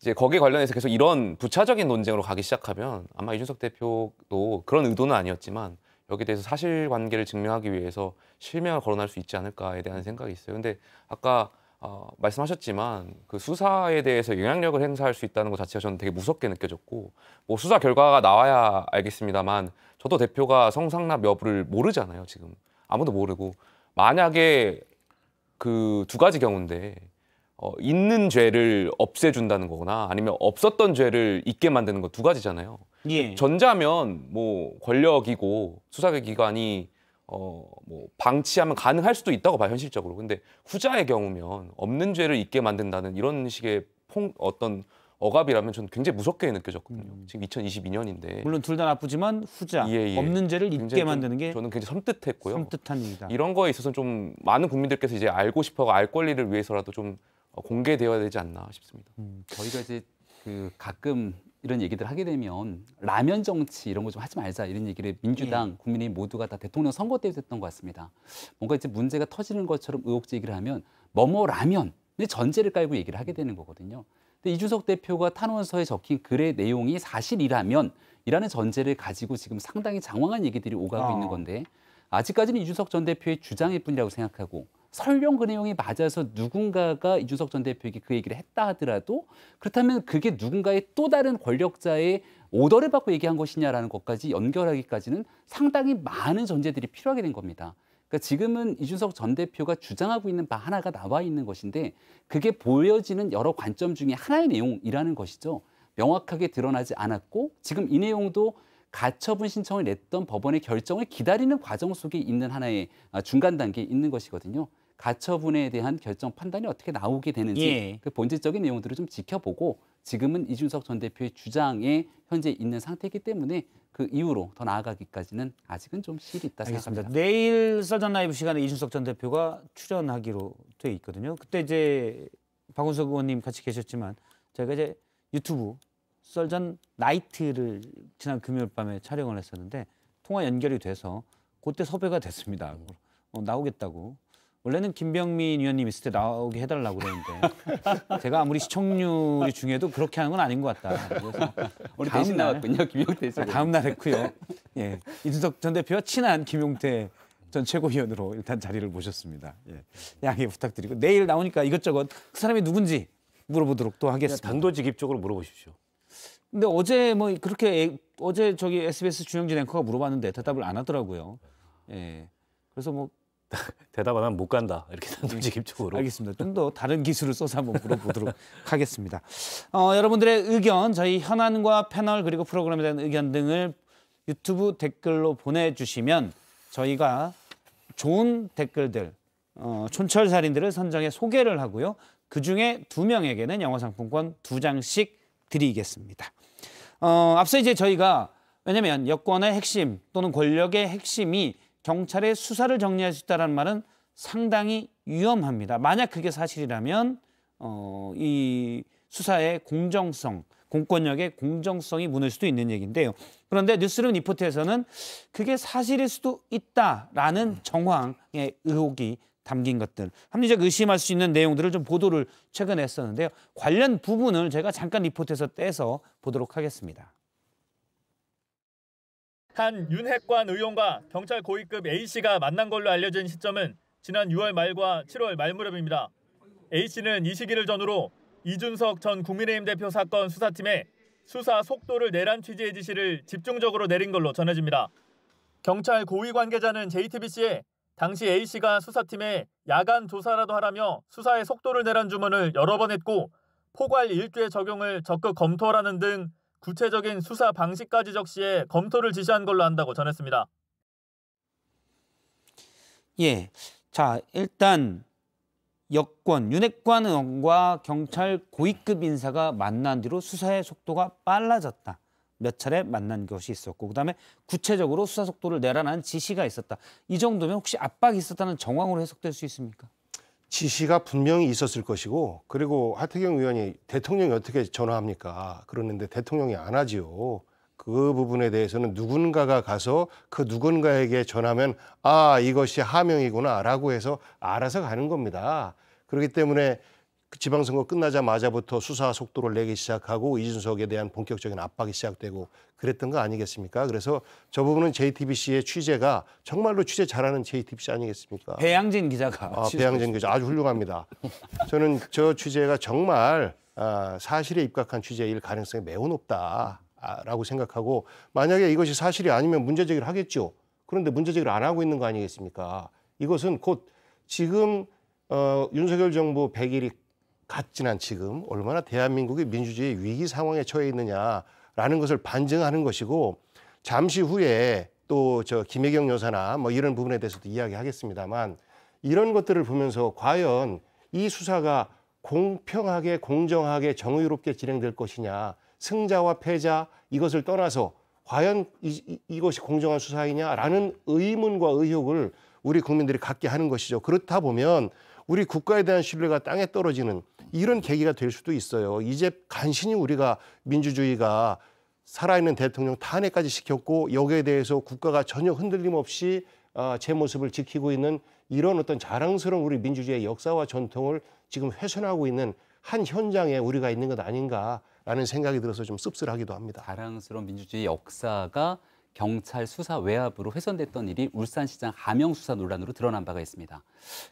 이제 거기에 관련해서 계속 이런 부차적인 논쟁으로 가기 시작하면 아마 이준석 대표도 그런 의도는 아니었지만 여기에 대해서 사실관계를 증명하기 위해서 실명을 거론할 수 있지 않을까에 대한 생각이 있어요. 근데 아까 어, 말씀하셨지만 그 수사에 대해서 영향력을 행사할 수 있다는 것 자체가 저는 되게 무섭게 느껴졌고 뭐 수사 결과가 나와야 알겠습니다만 저도 대표가 성상납 여부를 모르잖아요 지금 아무도 모르고 만약에 그 두 가지 경우인데 어, 있는 죄를 없애준다는 거거나 아니면 없었던 죄를 있게 만드는 거 두 가지잖아요 예. 전자면 뭐 권력이고 수사기관이 어뭐 방치하면 가능할 수도 있다고 봐 현실적으로. 근데 후자의 경우면 없는 죄를 있게 만든다는 이런 식의 폭 어떤 억압이라면 저는 굉장히 무섭게 느껴졌거든요. 음. 지금 2022년인데 물론 둘 다 나쁘지만 후자 예, 예. 없는 죄를 잊게 만드는 게 저는 굉장히 섬뜩했고요. 섬뜩한 일이다. 이런 거에 있어서 좀 많은 국민들께서 이제 알고 싶어하고 알 권리를 위해서라도 좀 공개되어야 되지 않나 싶습니다. 음. 저희가 이제 그 가끔 이런 얘기들 하게 되면 라면 정치 이런 거 좀 하지 말자 이런 얘기를 민주당 예. 국민이 모두가 다 대통령 선거 때도 했던 것 같습니다. 뭔가 이제 문제가 터지는 것처럼 의혹 제기를 하면 뭐뭐 라면의 전제를 깔고 얘기를 하게 되는 거거든요. 근데 이준석 대표가 탄원서에 적힌 글의 내용이 사실이라면 이라는 전제를 가지고 지금 상당히 장황한 얘기들이 오가고 아. 있는 건데 아직까지는 이준석 전 대표의 주장일 뿐이라고 생각하고 설령 그 내용이 맞아서 누군가가 이준석 전 대표에게 그 얘기를 했다 하더라도 그렇다면 그게 누군가의 또 다른 권력자의 오더를 받고 얘기한 것이냐라는 것까지 연결하기까지는 상당히 많은 전제들이 필요하게 된 겁니다. 그러니까 지금은 이준석 전 대표가 주장하고 있는 바 하나가 나와 있는 것인데 그게 보여지는 여러 관점 중에 하나의 내용이라는 것이죠. 명확하게 드러나지 않았고 지금 이 내용도 가처분 신청을 냈던 법원의 결정을 기다리는 과정 속에 있는 하나의 중간 단계에 있는 것이거든요. 가처분에 대한 결정 판단이 어떻게 나오게 되는지 예. 그 본질적인 내용들을 좀 지켜보고 지금은 이준석 전 대표의 주장에 현재 있는 상태이기 때문에 그 이후로 더 나아가기까지는 아직은 좀 실이 있다 알겠습니다. 생각합니다. 내일 사전 라이브 시간에 이준석 전 대표가 출연하기로 돼 있거든요. 그때 이제 박원석 의원님 같이 계셨지만 저희가 이제 유튜브 썰전 나이트를 지난 금요일 밤에 촬영을 했었는데 통화 연결이 돼서 그때 섭외가 됐습니다. 어, 나오겠다고 원래는 김병민 위원님 있을 때 나오게 해달라고 그랬는데 제가 아무리 시청률이 중요해도 그렇게 하는 건 아닌 것 같다. 그래서 우리 대신 날, 나왔군요, 김용태 씨. 다음 날 했고요. 예, 이준석 전 대표와 친한 김용태 전 최고위원으로 일단 자리를 모셨습니다. 예, 양해 부탁드리고 내일 나오니까 이것저것 그 사람이 누군지 물어보도록 또 하겠습니다. 단도직입적으로 물어보십시오. 근데 어제 뭐 그렇게 애, 어제 저기 SBS 주영진 앵커가 물어봤는데 대답을 안 하더라고요. 예, 그래서 뭐 대답 안 하면 못 간다. 이렇게 단도직입적으로. 알겠습니다. 좀 더 다른 기술을 써서 한번 물어보도록 하겠습니다. 어, 여러분들의 의견, 저희 현안과 패널 그리고 프로그램에 대한 의견 등을 유튜브 댓글로 보내주시면 저희가 좋은 댓글들, 어, 촌철살인들을 선정해 소개를 하고요. 그중에 두 명에게는 영화상품권 두 장씩 드리겠습니다. 어, 앞서 이제 저희가 왜냐면 여권의 핵심 또는 권력의 핵심이 경찰의 수사를 정리할 수 있다는 말은 상당히 위험합니다. 만약 그게 사실이라면 어, 이 수사의 공정성, 공권력의 공정성이 무너질 수도 있는 얘기인데요. 그런데 뉴스룸 리포트에서는 그게 사실일 수도 있다라는 음. 정황의 의혹이 담긴 것들, 합리적 의심할 수 있는 내용들을 좀 보도를 최근에 했었는데요. 관련 부분을 제가 잠깐 리포트에서 떼서 보도록 하겠습니다. 한 윤핵관 의원과 경찰 고위급 A씨가 만난 걸로 알려진 시점은 지난 6월 말과 7월 말 무렵입니다. A씨는 이 시기를 전후로 이준석 전 국민의힘 대표 사건 수사팀에 수사 속도를 내란 취지의 지시를 집중적으로 내린 걸로 전해집니다. 경찰 고위 관계자는 JTBC에 당시 A씨가 수사팀에 야간 조사라도 하라며 수사의 속도를 내란 주문을 여러 번 했고 포괄 일의 적용을 적극 검토하라는 등 구체적인 수사 방식까지 적시해 검토를 지시한 걸로 한다고 전했습니다. 예. 자, 일단 여권, 윤핵관 과 경찰 고위급 인사가 만난 뒤로 수사의 속도가 빨라졌다. 몇 차례 만난 것이 있었고 그다음에 구체적으로 수사 속도를 내라는 지시가 있었다. 이 정도면 혹시 압박이 있었다는 정황으로 해석될 수 있습니까? 지시가 분명히 있었을 것이고 그리고 하태경 의원이 대통령이 어떻게 전화합니까? 그러는데 대통령이 안 하지요. 그 부분에 대해서는 누군가가 가서 그 누군가에게 전하면 아 이것이 하명이구나라고 해서 알아서 가는 겁니다. 그렇기 때문에 그 지방선거 끝나자마자부터 수사 속도를 내기 시작하고 이준석에 대한 본격적인 압박이 시작되고 그랬던 거 아니겠습니까? 그래서 저 부분은 JTBC의 취재가 정말로 취재 잘하는 JTBC 아니겠습니까? 배양진 기자가. 아, 배양진 기자 아주 훌륭합니다. 저는 저 취재가 정말 아, 사실에 입각한 취재일 가능성이 매우 높다라고 아, 생각하고 만약에 이것이 사실이 아니면 문제 제기를 하겠죠. 그런데 문제 제기를 안 하고 있는 거 아니겠습니까? 이것은 곧 지금 어, 윤석열 정부 100일이 갓 지난 지금 얼마나 대한민국의 민주주의 위기 상황에 처해 있느냐라는 것을 반증하는 것이고 잠시 후에 또 저 김혜경 여사나 뭐 이런 부분에 대해서도 이야기하겠습니다만 이런 것들을 보면서 과연 이 수사가 공평하게 공정하게 정의롭게 진행될 것이냐 승자와 패자 이것을 떠나서 과연 이, 이, 것이 공정한 수사이냐라는 의문과 의혹을 우리 국민들이 갖게 하는 것이죠. 그렇다 보면 우리 국가에 대한 신뢰가 땅에 떨어지는 이런 계기가 될 수도 있어요. 이제 간신히 우리가 민주주의가 살아있는 대통령 탄핵까지 시켰고 여기에 대해서 국가가 전혀 흔들림 없이 어, 제 모습을 지키고 있는 이런 어떤 자랑스러운 우리 민주주의의 역사와 전통을 지금 훼손하고 있는 한 현장에 우리가 있는 것 아닌가라는 생각이 들어서 좀 씁쓸하기도 합니다. 자랑스러운 민주주의 역사가 경찰 수사 외압으로 훼손됐던 일이 울산시장 하명 수사 논란으로 드러난 바가 있습니다.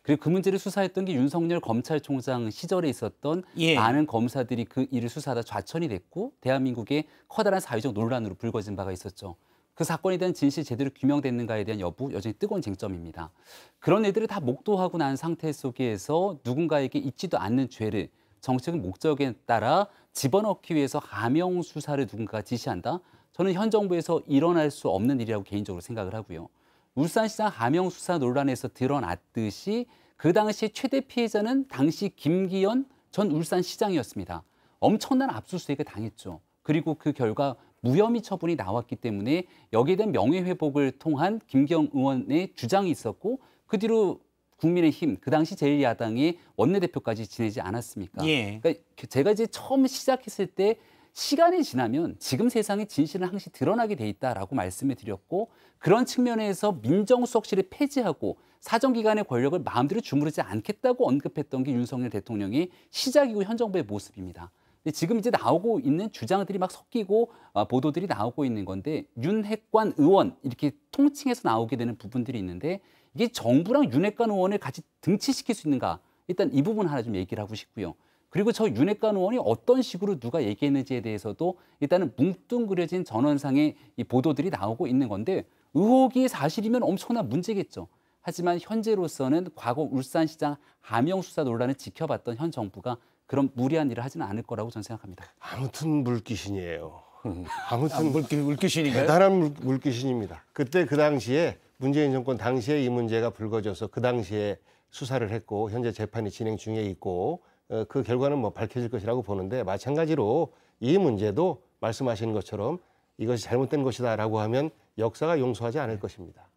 그리고 그 문제를 수사했던 게 윤석열 검찰총장 시절에 있었던 예. 많은 검사들이 그 일을 수사하다 좌천이 됐고 대한민국의 커다란 사회적 논란으로 불거진 바가 있었죠. 그 사건에 대한 진실이 제대로 규명됐는가에 대한 여부 여전히 뜨거운 쟁점입니다. 그런 애들을 다 목도하고 난 상태 속에서 누군가에게 잊지도 않는 죄를 정치적 목적에 따라 집어넣기 위해서 가명 수사를 누군가 지시한다? 저는 현 정부에서 일어날 수 없는 일이라고 개인적으로 생각을 하고요. 울산시장 하명 수사 논란에서 드러났듯이 그 당시 최대 피해자는 당시 김기현 전 울산시장이었습니다. 엄청난 압수수색을 당했죠. 그리고 그 결과 무혐의 처분이 나왔기 때문에 여기에 대한 명예회복을 통한 김기현 의원의 주장이 있었고 그 뒤로 국민의힘 그 당시 제1야당의 원내대표까지 지내지 않았습니까? 예. 그러니까 제가 이제 처음 시작했을 때 시간이 지나면 지금 세상의 진실은 항시 드러나게 돼 있다라고 말씀을 드렸고 그런 측면에서 민정수석실을 폐지하고 사정기관의 권력을 마음대로 주무르지 않겠다고 언급했던 게 윤석열 대통령의 시작이고 현 정부의 모습입니다. 지금 이제 나오고 있는 주장들이 막 섞이고 어, 보도들이 나오고 있는 건데 윤핵관 의원 이렇게 통칭해서 나오게 되는 부분들이 있는데 이게 정부랑 윤핵관 의원을 같이 등치시킬 수 있는가 일단 이 부분 하나 좀 얘기를 하고 싶고요. 그리고 저 윤핵관 의원이 어떤 식으로 누가 얘기했는지에 대해서도 일단은 뭉뚱그려진 전원상의 이 보도들이 나오고 있는 건데 의혹이 사실이면 엄청난 문제겠죠. 하지만 현재로서는 과거 울산시장 하명 수사 논란을 지켜봤던 현 정부가 그런 무리한 일을 하지는 않을 거라고 저는 생각합니다. 아무튼 물귀신이에요. 아무튼 물귀, 물귀신이 대단한 물, 귀신입니다 그때 그 당시에 문재인 정권 당시에 이 문제가 불거져서 그 당시에 수사를 했고 현재 재판이 진행 중에 있고 어, 그 결과는 뭐 밝혀질 것이라고 보는데 마찬가지로 이 문제도 말씀하신 것처럼 이것이 잘못된 것이다라고 하면 역사가 용서하지 않을 것입니다.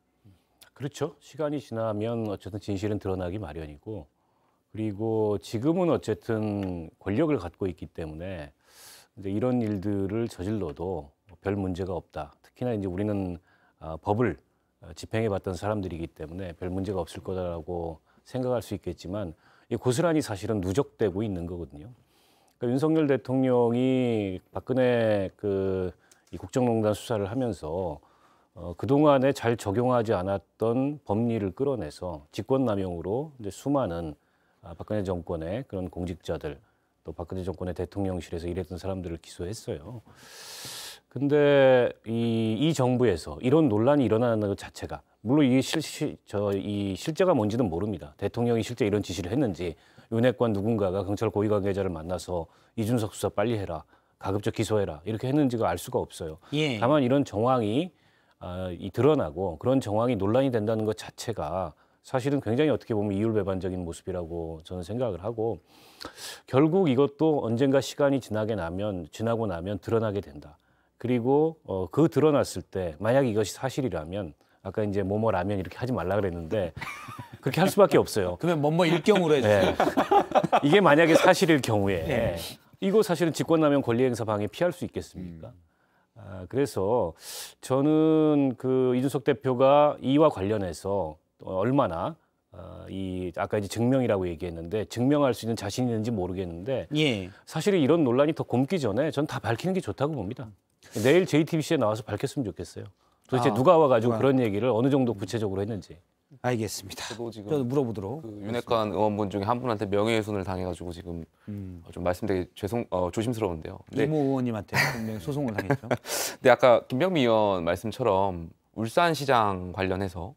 그렇죠. 시간이 지나면 어쨌든 진실은 드러나기 마련이고 그리고 지금은 어쨌든 권력을 갖고 있기 때문에 이제 이런 일들을 저질러도 뭐 별 문제가 없다. 특히나 이제 우리는 아, 법을 어, 집행해 봤던 사람들이기 때문에 별 문제가 없을 거다라고 생각할 수 있겠지만 이 고스란히 사실은 누적되고 있는 거거든요. 그러니까 윤석열 대통령이 박근혜 그이 국정농단 수사를 하면서 어, 그동안에 잘 적용하지 않았던 법리를 끌어내서 직권남용으로 이제 수많은 아, 박근혜 정권의 그런 공직자들 또 박근혜 정권의 대통령실에서 일했던 사람들을 기소했어요. 근데 이, 이 정부에서 이런 논란이 일어나는 것 자체가 물론 이 실시 저이 실제가 뭔지는 모릅니다. 대통령이 실제 이런 지시를 했는지 윤핵관 누군가가 경찰 고위 관계자를 만나서 이준석 수사 빨리 해라. 가급적 기소해라. 이렇게 했는지가 알 수가 없어요. 예. 다만 이런 정황이 아, 이 드러나고 그런 정황이 논란이 된다는 것 자체가 사실은 굉장히 어떻게 보면 이율배반적인 모습이라고 저는 생각을 하고 결국 이것도 언젠가 시간이 지나게 나면 지나고 나면 드러나게 된다. 그리고 어, 그 드러났을 때 만약 이것이 사실이라면 아까 이제 뭐뭐 라면 이렇게 하지 말라 그랬는데 그렇게 할 수밖에 없어요. 그러면 뭐뭐 일경으로 해주세요. 네. 이게 만약에 사실일 경우에 네. 이거 사실은 직권남용 권리행사 방해 피할 수 있겠습니까? 음. 아, 그래서 저는 그 이준석 대표가 이와 관련해서 얼마나 어, 이 아까 이제 증명이라고 얘기했는데 증명할 수 있는 자신이 있는지 모르겠는데 예. 사실 은 이런 논란이 더 곰기 전에 전 다 밝히는 게 좋다고 봅니다. 내일 JTBC에 나와서 밝혔으면 좋겠어요. 도대체 아, 누가 와가지고 그런 얘기를 어느 정도 구체적으로 했는지. 알겠습니다. 저도 지금 저도 물어보도록. 그 윤핵관 의원분 중에 한 분한테 명예훼손을 당해가지고 지금 음. 어, 좀 말씀드리기 죄송 어, 조심스러운데요. 이모 의원님한테 분명 소송을 당했죠. 근 아까 김병미 의원 말씀처럼 울산시장 관련해서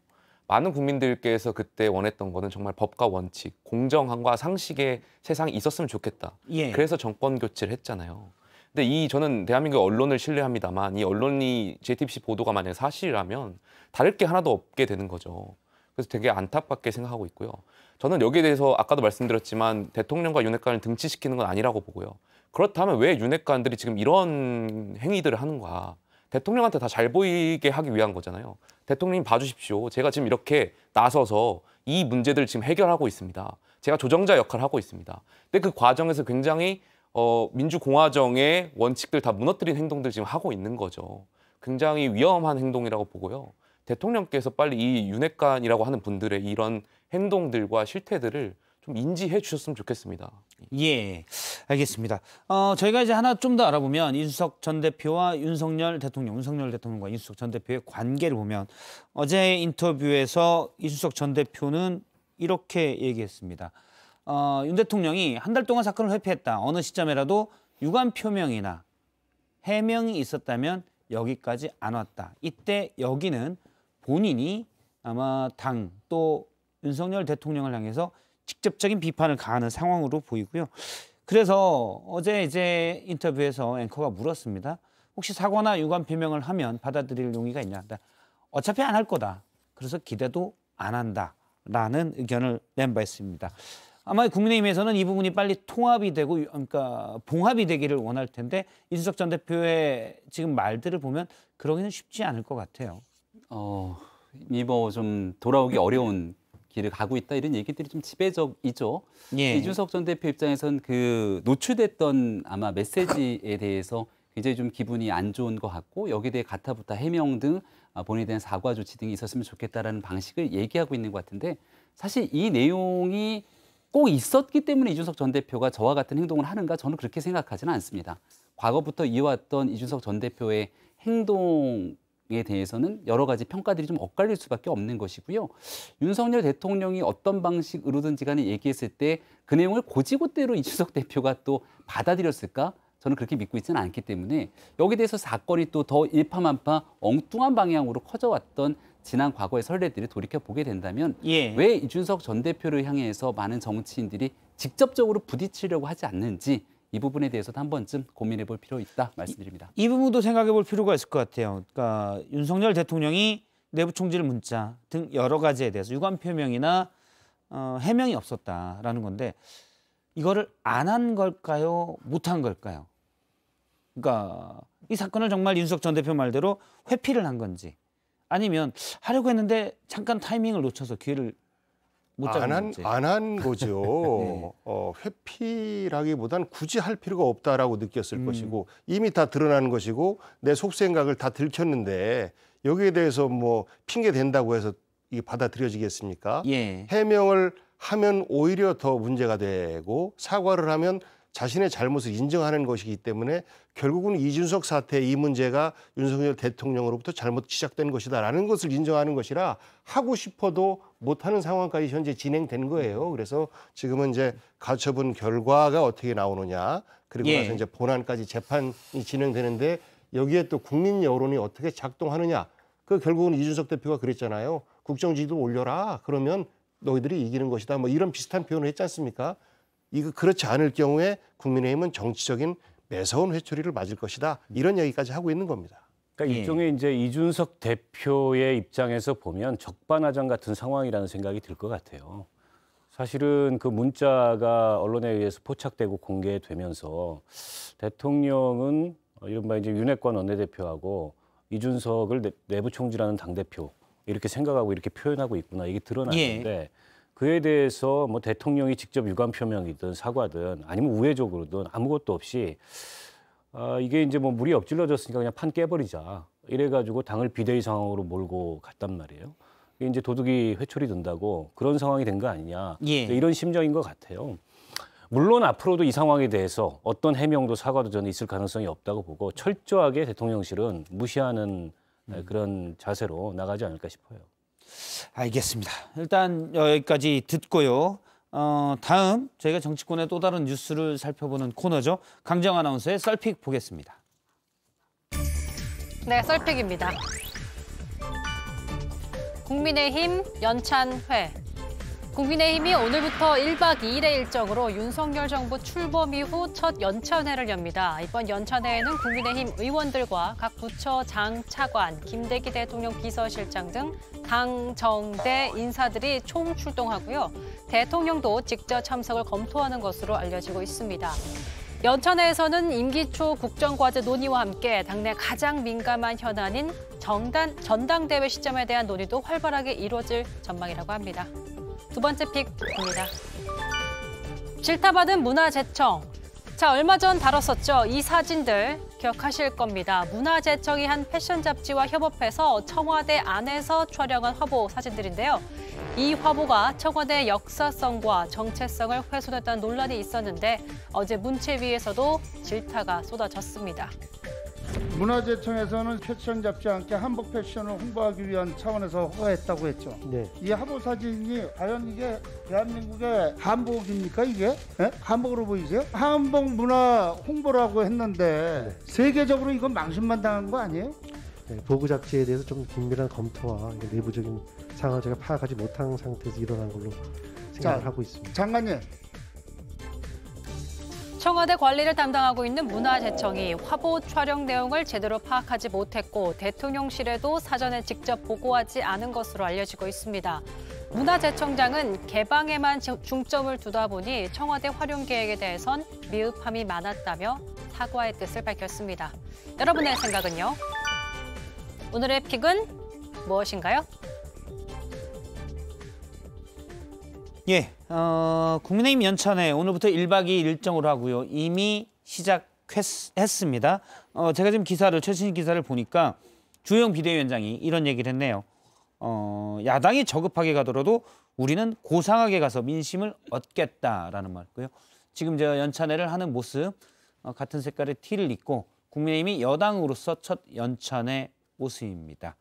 많은 국민들께서 그때 원했던 거는 정말 법과 원칙, 공정함과 상식의 세상이 있었으면 좋겠다. 예. 그래서 정권 교체를 했잖아요. 근데 이 저는 대한민국 언론을 신뢰합니다만 이 언론이 JTBC 보도가 만약 사실이라면 다를 게 하나도 없게 되는 거죠. 그래서 되게 안타깝게 생각하고 있고요. 저는 여기에 대해서 아까도 말씀드렸지만 대통령과 윤핵관을 등치시키는 건 아니라고 보고요. 그렇다면 왜 윤핵관들이 지금 이런 행위들을 하는가? 대통령한테 다 잘 보이게 하기 위한 거잖아요. 대통령님 봐주십시오. 제가 지금 이렇게 나서서 이 문제들 을 지금 해결하고 있습니다. 제가 조정자 역할을 하고 있습니다. 근데 그 과정에서 굉장히 어, 민주공화정의 원칙들 다 무너뜨린 행동들 지금 하고 있는 거죠. 굉장히 위험한 행동이라고 보고요. 대통령께서 빨리 이 윤핵관이라고 하는 분들의 이런 행동들과 실태들을 좀 인지해 주셨으면 좋겠습니다. 예, 알겠습니다. 어, 저희가 이제 하나 좀 더 알아보면 이준석 전 대표와 윤석열 대통령, 윤석열 대통령과 이준석 전 대표의 관계를 보면 어제 인터뷰에서 이준석 전 대표는 이렇게 얘기했습니다. 어, 윤 대통령이 한 달 동안 사건을 회피했다. 어느 시점에라도 유감 표명이나 해명이 있었다면 여기까지 안 왔다. 이때 여기는 본인이 아마 당 또 윤석열 대통령을 향해서 직접적인 비판을 가하는 상황으로 보이고요. 그래서 어제 이제 인터뷰에서 앵커가 물었습니다. 혹시 사과나 유감 표명을 하면 받아들일 용의가 있냐? 네. 어차피 안 할 거다. 그래서 기대도 안 한다. 라는 의견을 낸 바 있습니다. 아마 국민의힘에서는 이 부분이 빨리 통합이 되고 그러니까 봉합이 되기를 원할 텐데 이준석 전 대표의 지금 말들을 보면 그러기는 쉽지 않을 것 같아요. 어, 이 뭐 좀 돌아오기 어려운 길을 가고 있다 이런 얘기들이 좀 지배적이죠. 예. 이준석 전 대표 입장에선 그 노출됐던 아마 메시지에 대해서 굉장히 좀 기분이 안 좋은 것 같고 여기에 대해 가타부타 해명 등 아, 본인에 대한 사과 조치 등이 있었으면 좋겠다라는 방식을 얘기하고 있는 것 같은데 사실 이 내용이 꼭 있었기 때문에 이준석 전 대표가 저와 같은 행동을 하는가 저는 그렇게 생각하지는 않습니다. 과거부터 이어왔던 이준석 전 대표의 행동에 대해서는 여러 가지 평가들이 좀 엇갈릴 수밖에 없는 것이고요. 윤석열 대통령이 어떤 방식으로든지 간에 얘기했을 때 그 내용을 고지고대로 이준석 대표가 또 받아들였을까? 저는 그렇게 믿고 있지는 않기 때문에 여기 대해서 사건이 또 더 일파만파 엉뚱한 방향으로 커져왔던 지난 과거의 선례들이 돌이켜 보게 된다면 예. 왜 이준석 전 대표를 향해서 많은 정치인들이 직접적으로 부딪히려고 하지 않는지 이 부분에 대해서도 한 번쯤 고민해 볼 필요 있다 말씀드립니다. 이, 이 부분도 생각해 볼 필요가 있을 것 같아요. 그러니까 윤석열 대통령이 내부 총질 문자 등 여러 가지에 대해서 유관 표명이나 어, 해명이 없었다라는 건데 이거를 안 한 걸까요? 못한 걸까요? 그러니까 이 사건을 정말 윤석 전 대표 말대로 회피를 한 건지 아니면 하려고 했는데 잠깐 타이밍을 놓쳐서 기회를 못 잡은 안지 안 한 거죠. 네. 어, 회피라기보단 굳이 할 필요가 없다라고 느꼈을 음. 것이고 이미 다 드러난 것이고 내 속 생각을 다 들켰는데 여기에 대해서 뭐 핑계 된다고 해서 이 받아들여지겠습니까? 예. 해명을 하면 오히려 더 문제가 되고 사과를 하면 자신의 잘못을 인정하는 것이기 때문에 결국은 이준석 사태 이 문제가 윤석열 대통령으로부터 잘못 시작된 것이다라는 것을 인정하는 것이라 하고 싶어도 못하는 상황까지 현재 진행된 거예요. 그래서 지금은 이제 가처분 결과가 어떻게 나오느냐 그리고 예. 나서 이제 본안까지 재판이 진행되는데 여기에 또 국민 여론이 어떻게 작동하느냐 그 결국은 이준석 대표가 그랬잖아요. 국정지도 올려라 그러면 너희들이 이기는 것이다 뭐 이런 비슷한 표현을 했지 않습니까? 이거 그렇지 않을 경우에 국민의힘은 정치적인 매서운 회초리를 맞을 것이다. 이런 얘기까지 하고 있는 겁니다. 그러니까 예. 일종의 이제 이준석 대표의 입장에서 보면 적반하장 같은 상황이라는 생각이 들 것 같아요. 사실은 그 문자가 언론에 의해서 포착되고 공개되면서 대통령은 이른바 이제 윤핵관 원내대표하고 이준석을 내부 총질하는 당대표 이렇게 생각하고 이렇게 표현하고 있구나 이게 드러났는데 예. 그에 대해서 뭐 대통령이 직접 유감 표명이든 사과든 아니면 우회적으로든 아무것도 없이 아, 이게 이제 뭐 물이 엎질러졌으니까 그냥 판 깨버리자 이래가지고 당을 비대위 상황으로 몰고 갔단 말이에요. 이게 이제 도둑이 회초리 든다고 그런 상황이 된 거 아니냐 예. 네, 이런 심정인 것 같아요. 물론 앞으로도 이 상황에 대해서 어떤 해명도 사과도 저는 있을 가능성이 없다고 보고 철저하게 대통령실은 무시하는 네, 음. 그런 자세로 나가지 않을까 싶어요. 알겠습니다. 일단 여기까지 듣고요. 어, 다음 저희가 정치권의 또 다른 뉴스를 살펴보는 코너죠. 강정 아나운서의 썰픽 보겠습니다. 네, 썰픽입니다. 국민의힘 연찬회 국민의힘이 오늘부터 1박 2일의 일정으로 윤석열 정부 출범 이후 첫 연찬회를 엽니다. 이번 연찬회에는 국민의힘 의원들과 각 부처 장 차관, 김대기 대통령 비서실장 등 당정대 인사들이 총출동하고요. 대통령도 직접 참석을 검토하는 것으로 알려지고 있습니다. 연찬회에서는 임기 초 국정과제 논의와 함께 당내 가장 민감한 현안인 정단, 전당대회 시점에 대한 논의도 활발하게 이루어질 전망이라고 합니다. 두 번째 픽입니다. 질타받은 문화재청. 자, 얼마 전 다뤘었죠. 이 사진들 기억하실 겁니다. 문화재청이 한 패션 잡지와 협업해서 청와대 안에서 촬영한 화보 사진들인데요. 이 화보가 청와대 역사성과 정체성을 훼손했다는 논란이 있었는데 어제 문체위에서도 질타가 쏟아졌습니다. 문화재청에서는 패션 잡지 않게 한복 패션을 홍보하기 위한 차원에서 허가했다고 했죠. 네. 이 한복 사진이 과연 이게 대한민국의 한복입니까 이게? 예? 한복으로 보이세요? 한복 문화 홍보라고 했는데 네. 세계적으로 이건 망신만 당한 거 아니에요? 네, 보고 잡지에 대해서 좀 긴밀한 검토와 내부적인 상황을 제가 파악하지 못한 상태에서 일어난 걸로 생각을 자, 하고 있습니다. 장관님 청와대 관리를 담당하고 있는 문화재청이 화보 촬영 내용을 제대로 파악하지 못했고 대통령실에도 사전에 직접 보고하지 않은 것으로 알려지고 있습니다. 문화재청장은 개방에만 중점을 두다 보니 청와대 활용 계획에 대해선 미흡함이 많았다며 사과의 뜻을 밝혔습니다. 여러분의 생각은요? 오늘의 픽은 무엇인가요? 예, 어, 국민의힘 연찬회 오늘부터 1박 2일 일정으로 하고요. 이미 시작했습니다. 어, 제가 지금 기사를 최신 기사를 보니까 주영 비대위원장이 이런 얘기를 했네요. 어, 야당이 저급하게 가더라도 우리는 고상하게 가서 민심을 얻겠다라는 말고요. 지금 저 연찬회를 하는 모습 어, 같은 색깔의 티를 입고 국민의힘이 여당으로서 첫 연찬회 모습입니다.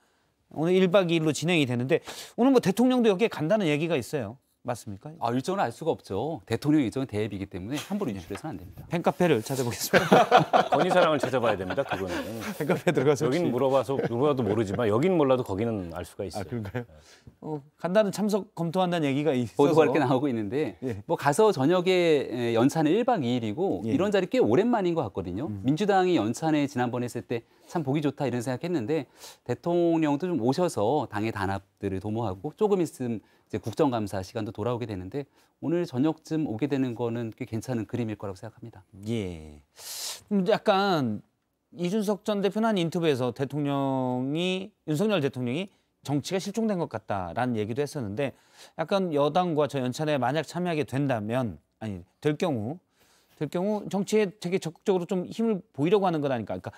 오늘 1박 2일로 진행이 되는데 오늘 뭐 대통령도 여기에 간다는 얘기가 있어요. 맞습니까? 아, 일정을 알 수가 없죠. 대통령 일정은 대입이기 때문에 함부로 유출해서는 예. 안 됩니다. 팬카페를 찾아보겠습니다. 건의사랑을 찾아봐야 됩니다. 그거는. 팬카페 들어가서 여긴 혹시... 물어봐서 누구라도 모르지만 여긴 몰라도 거기는 알 수가 있어요. 아, 그런가요? 네. 어, 간단한 참석 검토한다는 얘기가 있어서 보도가 게 나오고 있는데 예. 뭐 가서 저녁에 연차는 1박 2일이고 예. 이런 자리 꽤 오랜만인 것 같거든요. 음. 민주당이 연찬에 지난번에 했을 때 참 보기 좋다 이런 생각했는데 대통령도 좀 오셔서 당의 단합들을 도모하고 조금 있으면 이제 국정감사 시간도 돌아오게 되는데 오늘 저녁쯤 오게 되는 거는 꽤 괜찮은 그림일 거라고 생각합니다. 예. 약간 이준석 전 대표는 한 인터뷰에서 대통령이 윤석열 대통령이 정치가 실종된 것 같다라는 얘기도 했었는데 약간 여당과 저 연찬에 만약 참여하게 된다면 아니 될 경우 될 경우 정치에 되게 적극적으로 좀 힘을 보이려고 하는 거다니까 그러니까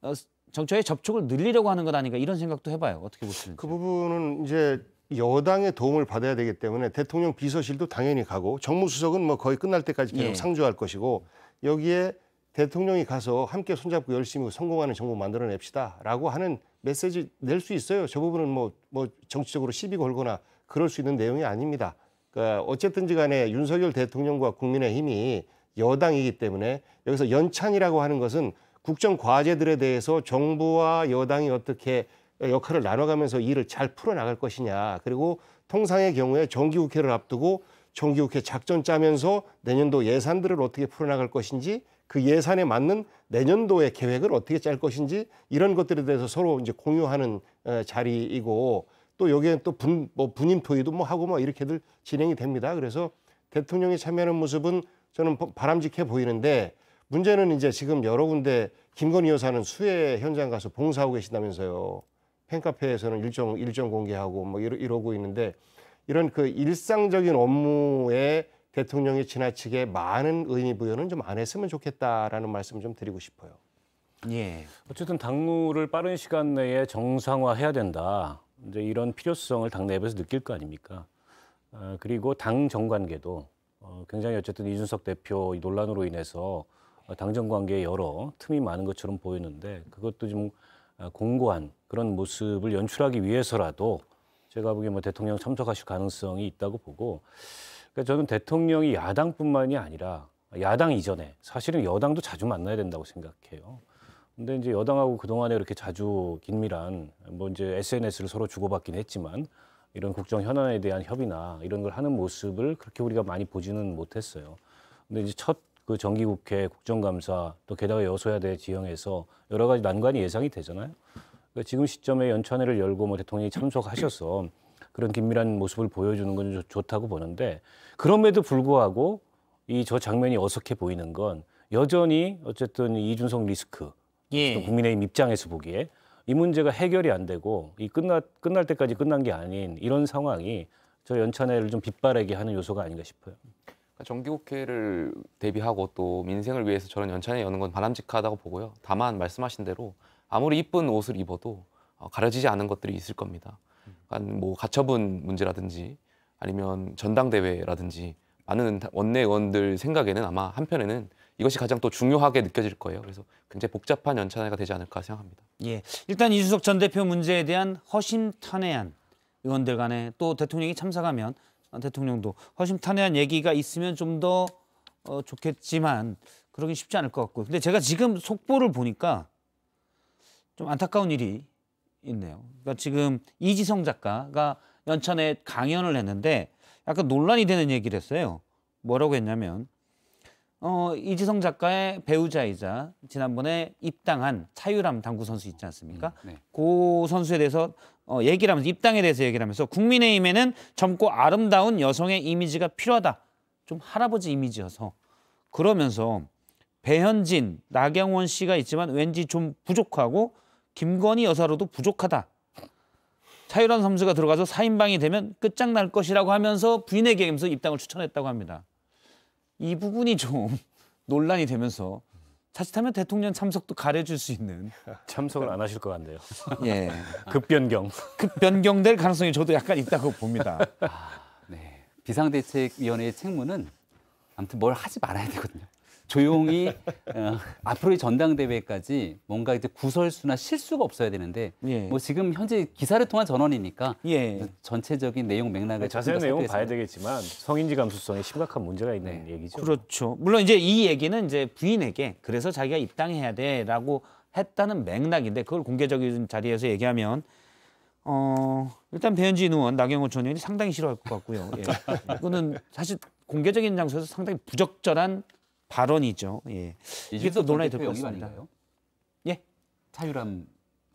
어, 정치의 접촉을 늘리려고 하는 거다니까 이런 생각도 해봐요 어떻게 보시는지 그 부분은 이제 여당의 도움을 받아야 되기 때문에 대통령 비서실도 당연히 가고 정무수석은 뭐 거의 끝날 때까지 계속 예. 상주할 것이고 여기에 대통령이 가서 함께 손잡고 열심히 성공하는 정부 만들어냅시다라고 하는 메시지 낼 수 있어요. 저 부분은 뭐, 뭐 정치적으로 시비 걸거나 그럴 수 있는 내용이 아닙니다. 그러니까 어쨌든지 간에 윤석열 대통령과 국민의힘이 여당이기 때문에 여기서 연찬이라고 하는 것은 국정 과제들에 대해서 정부와 여당이 어떻게 역할을 나눠가면서 일을 잘 풀어나갈 것이냐. 그리고 통상의 경우에 정기국회를 앞두고 정기국회 작전 짜면서 내년도 예산들을 어떻게 풀어나갈 것인지 그 예산에 맞는 내년도의 계획을 어떻게 짤 것인지 이런 것들에 대해서 서로 이제 공유하는 어, 자리이고 또 여기에 또 분, 뭐 분임 토의도 뭐 하고 뭐 이렇게들 진행이 됩니다. 그래서 대통령이 참여하는 모습은 저는 바람직해 보이는데 문제는 이제 지금 여러 군데 김건희 여사는 수해 현장 가서 봉사하고 계신다면서요 팬카페에서는 일정 일정 공개하고 뭐 이러, 이러고 있는데 이런 그 일상적인 업무에 대통령이 지나치게 많은 의미 부여는 좀 안 했으면 좋겠다라는 말씀을 좀 드리고 싶어요. 예. 어쨌든 당무를 빠른 시간 내에 정상화해야 된다. 이제 이런 필요성을 당내에서 느낄 거 아닙니까? 아, 그리고 당 정관계도 어, 굉장히 어쨌든 이준석 대표 논란으로 인해서 어, 당정 관계 여러 틈이 많은 것처럼 보이는데 그것도 좀 어, 공고한 그런 모습을 연출하기 위해서라도 제가 보기에 뭐 대통령 참석하실 가능성이 있다고 보고 그러니까 저는 대통령이 야당뿐만이 아니라 야당 이전에 사실은 여당도 자주 만나야 된다고 생각해요. 근데 이제 여당하고 그동안에 이렇게 자주 긴밀한 뭐 이제 SNS를 서로 주고받긴 했지만 이런 국정 현안에 대한 협의나 이런 걸 하는 모습을 그렇게 우리가 많이 보지는 못했어요. 근데 이제 첫 그 정기국회 국정감사 또 게다가 여소야 대 지형에서 여러 가지 난관이 예상이 되잖아요. 그러니까 지금 시점에 연찬회를 열고 뭐 대통령이 참석하셔서 그런 긴밀한 모습을 보여주는 건 좋다고 보는데 그럼에도 불구하고 이 저 장면이 어색해 보이는 건 여전히 어쨌든 이준석 리스크 예. 국민의힘 입장에서 보기에 이 문제가 해결이 안 되고 이 끝나 끝날 때까지 끝난 게 아닌 이런 상황이 저 연찬회를 좀 빛바래게 하는 요소가 아닌가 싶어요. 그러니까 정기국회를 대비하고 또 민생을 위해서 저런 연찬회 여는 건 바람직하다고 보고요. 다만 말씀하신 대로 아무리 이쁜 옷을 입어도 어, 가려지지 않은 것들이 있을 겁니다. 그러니까 뭐 가처분 문제라든지 아니면 전당대회라든지 많은 원내 의원들 생각에는 아마 한편에는 이것이 가장 또 중요하게 느껴질 거예요. 그래서 굉장히 복잡한 연찬회가 되지 않을까 생각합니다. 예, 일단 이준석 전 대표 문제에 대한 허심탄회한 의원들 간에 또 대통령이 참석하면 어, 대통령도 허심탄회한 얘기가 있으면 좀더 어, 좋겠지만 그러긴 쉽지 않을 것 같고 요 근데 제가 지금 속보를 보니까 좀 안타까운 일이 있네요. 그러니까 지금 이지성 작가가 연천에 강연을 했는데 약간 논란이 되는 얘기를 했어요. 뭐라고 했냐면 어, 이지성 작가의 배우자이자 지난번에 입당한 차유람 당구 선수 있지 않습니까? 음, 네. 그 선수에 대해서 어, 얘기를 하면서 입당에 대해서 얘기를 하면서 국민의힘에는 젊고 아름다운 여성의 이미지가 필요하다. 좀 할아버지 이미지여서 그러면서 배현진, 나경원 씨가 있지만 왠지 좀 부족하고 김건희 여사로도 부족하다. 차유란 선수가 들어가서 사인방이 되면 끝장날 것이라고 하면서 부인의 게임에서 입당을 추천했다고 합니다. 이 부분이 좀 논란이 되면서 자칫하면 대통령 참석도 가려줄 수 있는 참석을 안 하실 것 같네요. 예, 급변경 급변경될 가능성이 저도 약간 있다고 봅니다. 아, 네, 비상대책위원회의 책무는 아무튼 뭘 하지 말아야 되거든요. 조용히 어, 앞으로의 전당대회까지 뭔가 이제 구설수나 실수가 없어야 되는데 예. 뭐 지금 현재 기사를 통한 전원이니까 예. 전체적인 내용 맥락을 자세한 내용 봐야 되겠지만 성인지 감수성에 심각한 문제가 있는 네. 얘기죠. 그렇죠. 물론 이제 이 얘기는 이제 부인에게 그래서 자기가 입당해야 돼라고 했다는 맥락인데 그걸 공개적인 자리에서 얘기하면 어 일단 배현진 의원 나경원 전 의원이 상당히 싫어할 것 같고요. 예. 이거는 사실 공개적인 장소에서 상당히 부적절한 발언이죠. 예. 이게 또 논란이 되고 있니다 예. 차유람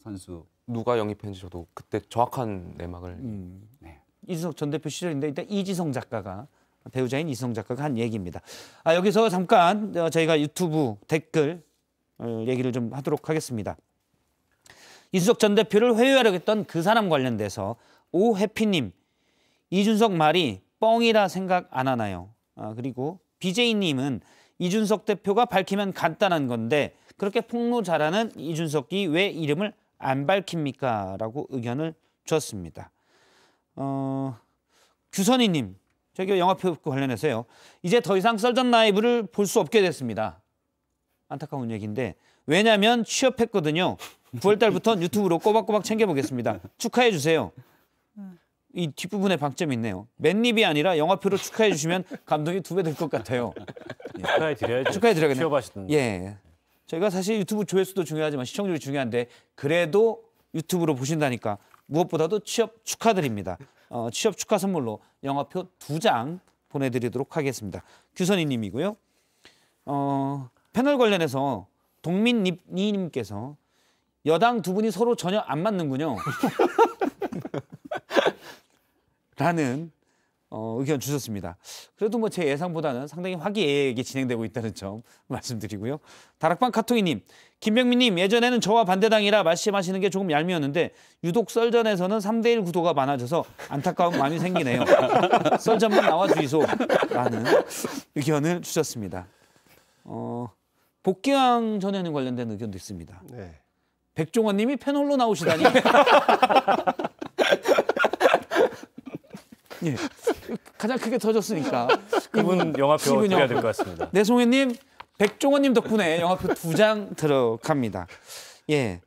선수 누가 영입했는지 저도 그때 정확한 내막을 음. 네. 이준석 전 대표 시절인데 일단 이지성 작가가 배우자인 이성 작가가 한 얘기입니다. 아, 여기서 잠깐 어, 저희가 유튜브 댓글 어, 얘기를 좀 하도록 하겠습니다. 이준석 전 대표를 회유하려 했던 그 사람 관련돼서 오해피님 이준석 말이 뻥이라 생각 안 하나요? 아, 그리고 BJ님은 이준석 대표가 밝히면 간단한 건데 그렇게 폭로 잘하는 이준석이 왜 이름을 안 밝힙니까? 라고 의견을 주었습니다. 어, 규선이님, 저기 영화표 관련해서요. 이제 더 이상 썰전 라이브를 볼 수 없게 됐습니다. 안타까운 얘기인데 왜냐하면 취업했거든요. 9월달부터 유튜브로 꼬박꼬박 챙겨보겠습니다. 축하해 주세요. 이 뒷부분에 방점이 있네요. 맨입이 아니라 영화표로 축하해 주시면 감동이 두 배 될 것 같아요. 예. 축하해 드려야죠. 예, 축하해 드려야겠네요. 예, 예. 저희가 사실 유튜브 조회수도 중요하지만 시청률이 중요한데 그래도 유튜브로 보신다니까 무엇보다도 취업 축하드립니다. 어, 취업 축하 선물로 영화표 두 장 보내드리도록 하겠습니다. 규선이 님이고요. 어, 패널 관련해서 동민 님께서 여당 두 분이 서로 전혀 안 맞는군요. 라는 어, 의견 주셨습니다. 그래도 뭐 제 예상보다는 상당히 화기애애하게 진행되고 있다는 점 말씀드리고요. 다락방 카톡이님, 김병민님 예전에는 저와 반대당이라 말씀하시는 게 조금 얄미웠는데 유독 썰전에서는 3대1 구도가 많아져서 안타까운 마이 생기네요. 썰전만 나와주이소 라는 의견을 주셨습니다. 어, 복귀왕 전에는 관련된 의견도 있습니다. 네. 백종원님이 패널로 나오시다니 예. 가장 크게 터졌으니까. 그분 영화표 드려야 될 것 같습니다. 내송혜님, 백종원님 덕분에 영화표 두 장 들어갑니다. 예.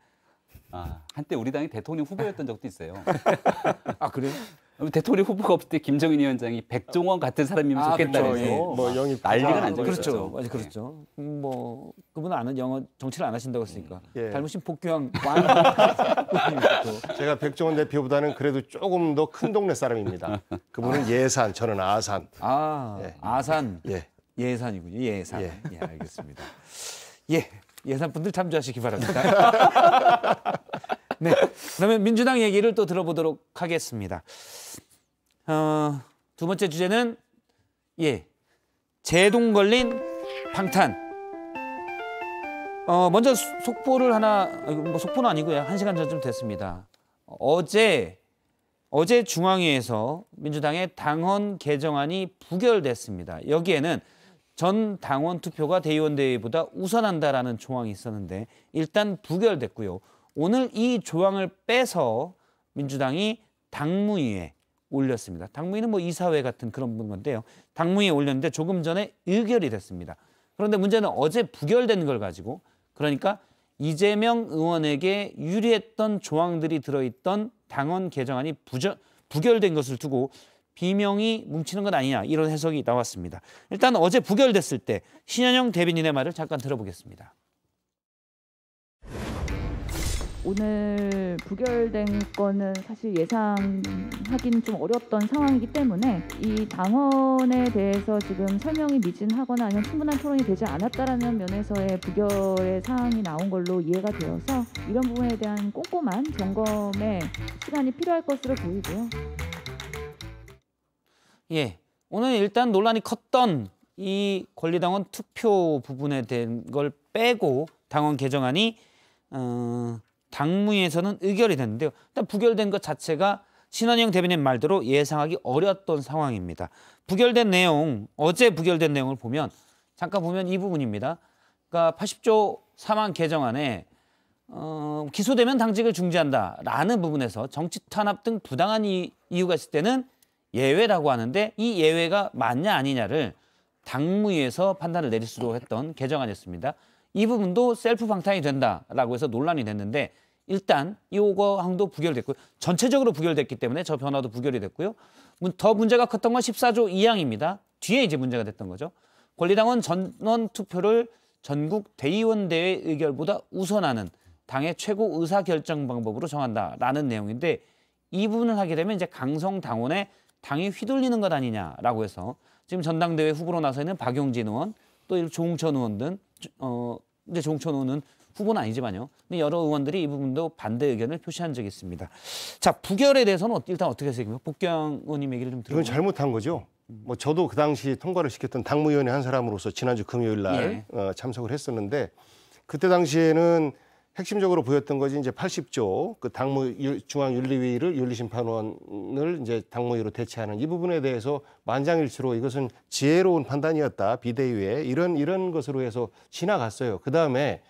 아, 한때 우리 당이 대통령 후보였던 적도 있어요. 아, 그래요? 대통령 후보가 없을 때 김정인 위원장이 백종원 같은 사람이면 아, 좋겠다 그렇죠. 해서 예. 뭐 영입 난리가 난 적이 있었죠. 그렇 그렇죠. 네. 뭐 그분은 안 영어 정치를 안 하신다고 했으니까 음, 예. 잘못신 복귀왕 제가 백종원 대표보다는 그래도 조금 더 큰 동네 사람입니다. 그분은 아. 예산, 저는 아산. 아, 예. 아산. 예. 예산이군요. 예산. 예, 예 알겠습니다. 예. 예산분들 참조하시기 바랍니다. 네. 그러면 민주당 얘기를 또 들어보도록 하겠습니다. 어, 두 번째 주제는 예 제동 걸린 방탄. 어, 먼저 속보를 하나 뭐 속보는 아니고요 한 시간 전쯤 됐습니다. 어제 어제 중앙위에서 민주당의 당헌 개정안이 부결됐습니다. 여기에는 전 당원 투표가 대의원 대회보다 우선한다라는 조항이 있었는데 일단 부결됐고요. 오늘 이 조항을 빼서 민주당이 당무위에 올렸습니다. 당무위는 뭐 이사회 같은 그런 건데요. 당무위에 올렸는데 조금 전에 의결이 됐습니다. 그런데 문제는 어제 부결된 걸 가지고 그러니까 이재명 의원에게 유리했던 조항들이 들어있던 당원 개정안이 부저, 부결된 것을 두고 비명이 뭉치는 건 아니냐 이런 해석이 나왔습니다. 일단 어제 부결됐을 때 신현영 대변인의 말을 잠깐 들어보겠습니다. 오늘 부결된 건은 사실 예상하기는 좀 어려웠던 상황이기 때문에 이 당원에 대해서 지금 설명이 미진하거나 아니면 충분한 토론이 되지 않았다라는 면에서의 부결의 사항이 나온 걸로 이해가 되어서 이런 부분에 대한 꼼꼼한 점검에 시간이 필요할 것으로 보이고요. 예, 오늘 일단 논란이 컸던 이 권리당원 투표 부분에 대한 걸 빼고 당원 개정안이 어, 당무에서는 위 의결이 됐는데요. 일단 부결된 것 자체가 신원영 대변인 말대로 예상하기 어려웠던 상황입니다. 부결된 내용, 어제 부결된 내용을 보면 잠깐 보면 이 부분입니다. 그러니까 80조 3항 개정안에 어, 기소되면 당직을 중지한다라는 부분에서 정치 탄압 등 부당한 이, 이유가 있을 때는 예외라고 하는데 이 예외가 맞냐 아니냐를 당무위에서 판단을 내릴 수도 했던 개정안이었습니다. 이 부분도 셀프 방탄이 된다라고 해서 논란이 됐는데 일단 이거 항도 부결됐고요. 전체적으로 부결됐기 때문에 저 변화도 부결이 됐고요. 더 문제가 컸던 건 14조 2항입니다. 뒤에 이제 문제가 됐던 거죠. 권리당원 전원 투표를 전국 대의원 대회 의결보다 우선하는 당의 최고 의사 결정 방법으로 정한다라는 내용인데 이 부분을 하게 되면 이제 강성 당원의 당이 휘둘리는 것 아니냐라고 해서 지금 전당대회 후보로 나서 있는 박용진 의원 또 조홍천 의원 등 어, 이제 정천호는 후보는 아니지만요. 근데 여러 의원들이 이 부분도 반대 의견을 표시한 적이 있습니다. 자, 부결에 대해서는 어, 일단 어떻게 생각해요? 복경 의원님 얘기를 좀 들어보죠. 이건 잘못한 거죠. 뭐 저도 그 당시 통과를 시켰던 당무위원회 한 사람으로서 지난주 금요일 날 예. 어, 참석을 했었는데 그때 당시에는 핵심적으로 보였던 것이 이제 80조 그 당무 중앙윤리위를 윤리심판원을 이제 당무위로 대체하는 이 부분에 대해서 만장일치로 이것은 지혜로운 판단이었다 비대위에 이런 이런 것으로 해서 지나갔어요. 그 다음에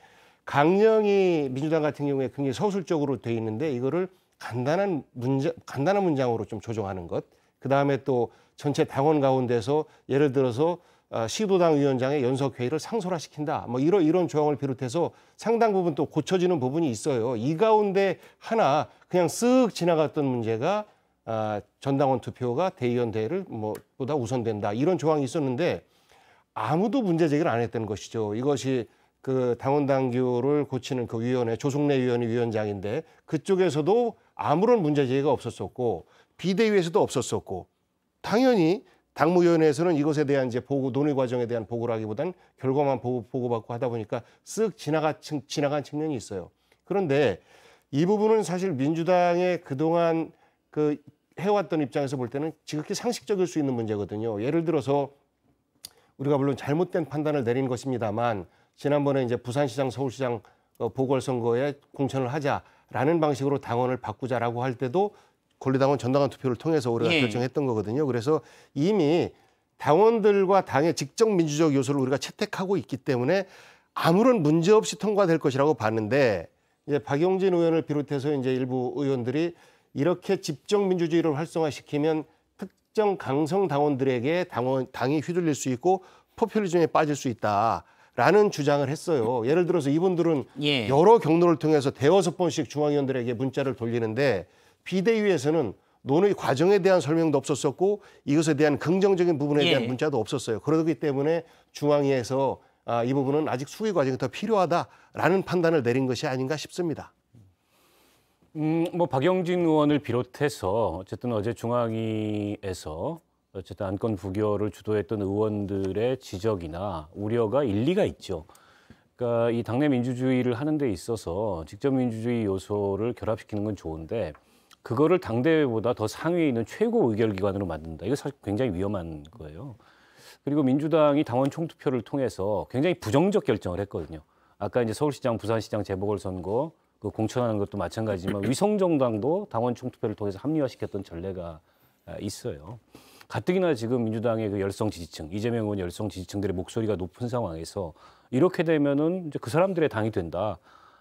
강령이 민주당 같은 경우에 굉장히 서술적으로 돼 있는데 이거를 간단한 문장 간단한 문장으로 좀 조정하는 것. 그 다음에 또 전체 당원 가운데서 예를 들어서 어, 시도당 위원장의 연석 회의를 상설화시킨다뭐 이런 이런 조항을 비롯해서 상당 부분 또 고쳐지는 부분이 있어요. 이 가운데 하나 그냥 쓱 지나갔던 문제가 아, 전당원 투표가 대의원 대회를 뭐 보다 우선된다 이런 조항이 있었는데 아무도 문제 제기를 안 했다는 것이죠. 이것이 그 당원 당규를 고치는 그 위원회 조성래 위원이 위원장인데 그쪽에서도 아무런 문제 제기가 없었었고 비대위에서도 없었었고 당연히 당무위원회에서는 이것에 대한 이제 보고 논의 과정에 대한 보고를 하기보단 결과만 보고, 보고받고 하다 보니까 쓱 지나가, 지나간 측면이 있어요. 그런데 이 부분은 사실 민주당의 그동안 그 해왔던 입장에서 볼 때는 지극히 상식적일 수 있는 문제거든요. 예를 들어서 우리가 물론 잘못된 판단을 내린 것입니다만 지난번에 이제 부산시장, 서울시장 어, 보궐선거에 공천을 하자라는 방식으로 당원을 바꾸자라고 할 때도 권리당원 전당원 투표를 통해서 우리가 예. 결정했던 거거든요. 그래서 이미 당원들과 당의 직접 민주적 요소를 우리가 채택하고 있기 때문에 아무런 문제 없이 통과될 것이라고 봤는데 이제 박용진 의원을 비롯해서 이제 일부 의원들이 이렇게 직접 민주주의를 활성화시키면 특정 강성 당원들에게 당원 당이 휘둘릴 수 있고 포퓰리즘에 빠질 수 있다. 라는 주장을 했어요. 예를 들어서 이분들은 예. 여러 경로를 통해서 대여섯 번씩 중앙위원들에게 문자를 돌리는데 비대위에서는 논의 과정에 대한 설명도 없었었고 이것에 대한 긍정적인 부분에 대한 예. 문자도 없었어요. 그러기 때문에 중앙위에서 아, 이 부분은 아직 수의 과정이 더 필요하다라는 판단을 내린 것이 아닌가 싶습니다. 음, 뭐 박영진 의원을 비롯해서 어쨌든 어제 중앙위에서 어쨌든 안건 부결을 주도했던 의원들의 지적이나 우려가 일리가 있죠. 그러니까 이 당내 민주주의를 하는 데 있어서 직접 민주주의 요소를 결합시키는 건 좋은데 그거를 당대회보다 더 상위에 있는 최고 의결기관으로 만든다. 이거 사실 굉장히 위험한 거예요. 그리고 민주당이 당원 총투표를 통해서 굉장히 부정적 결정을 했거든요. 아까 이제 서울시장, 부산시장 재보궐선거 그 공천하는 것도 마찬가지지만 위성정당도 당원 총투표를 통해서 합리화시켰던 전례가 아, 있어요. 가뜩이나 지금 민주당의 그 열성 지지층, 이재명 의원 열성 지지층들의 목소리가 높은 상황에서 이렇게 되면은 이제 그 사람들의 당이 된다.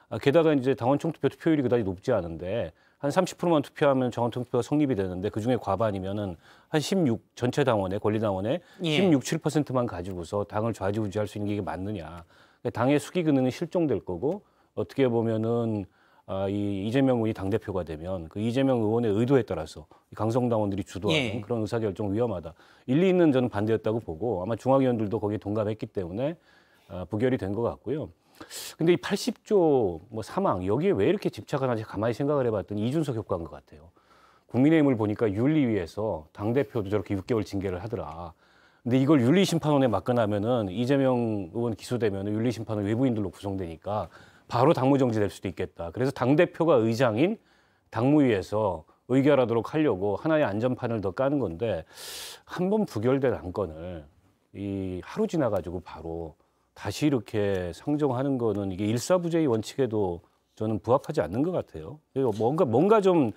아, 게다가 이제 당원 총투표 투표율이 그다지 높지 않은데 한 30%만 투표하면 정원투표가 성립이 되는데 그중에 과반이면은 한 16 전체 당원의 권리당원의 예. 16, 7%만 가지고서 당을 좌지우지할 수 있는 게 맞느냐. 그러니까 당의 수기 기능이 실종될 거고 어떻게 보면은 아, 이 이재명 의원이 당 대표가 되면 그 이재명 의원의 의도에 따라서 강성당원들이 주도하는 예. 그런 의사결정 위험하다. 일리 있는 저는 반대였다고 보고 아마 중앙위원들도 거기에 동감했기 때문에 아, 부결이 된 것 같고요. 근데 이 80조 뭐 사망 여기에 왜 이렇게 집착을 하는지 가만히 생각을 해봤더니 이준석 효과인 것 같아요. 국민의힘을 보니까 윤리위에서 당 대표도 저렇게 6개월 징계를 하더라. 근데 이걸 윤리심판원에 맡겨나면은 이재명 의원 기소되면 윤리심판원 외부인들로 구성되니까 바로 당무정지 될 수도 있겠다. 그래서 당 대표가 의장인 당무위에서 의결하도록 하려고 하나의 안전판을 더 까는 건데 한 번 부결된 안건을 이 하루 지나가지고 바로 다시 이렇게 상정하는 거는 이게 일사부재의 원칙에도 저는 부합하지 않는 것 같아요. 뭔가 뭔가 좀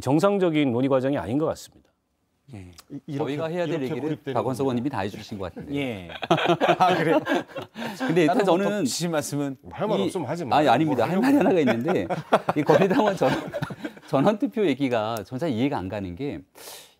정상적인 논의 과정이 아닌 것 같습니다. 예. 이렇게, 저희가 해야 될 얘기를 박원석 의원님이 다 해주신 것 같은데. 예. 아그래 근데 일단 뭐 저는 주신 말씀은 할 말 없으면 하지 마. 아니 아닙니다. 뭐 할 말이 하나가 있는데 이 거리당원 전 전원 투표 얘기가 전사 이해가 안 가는 게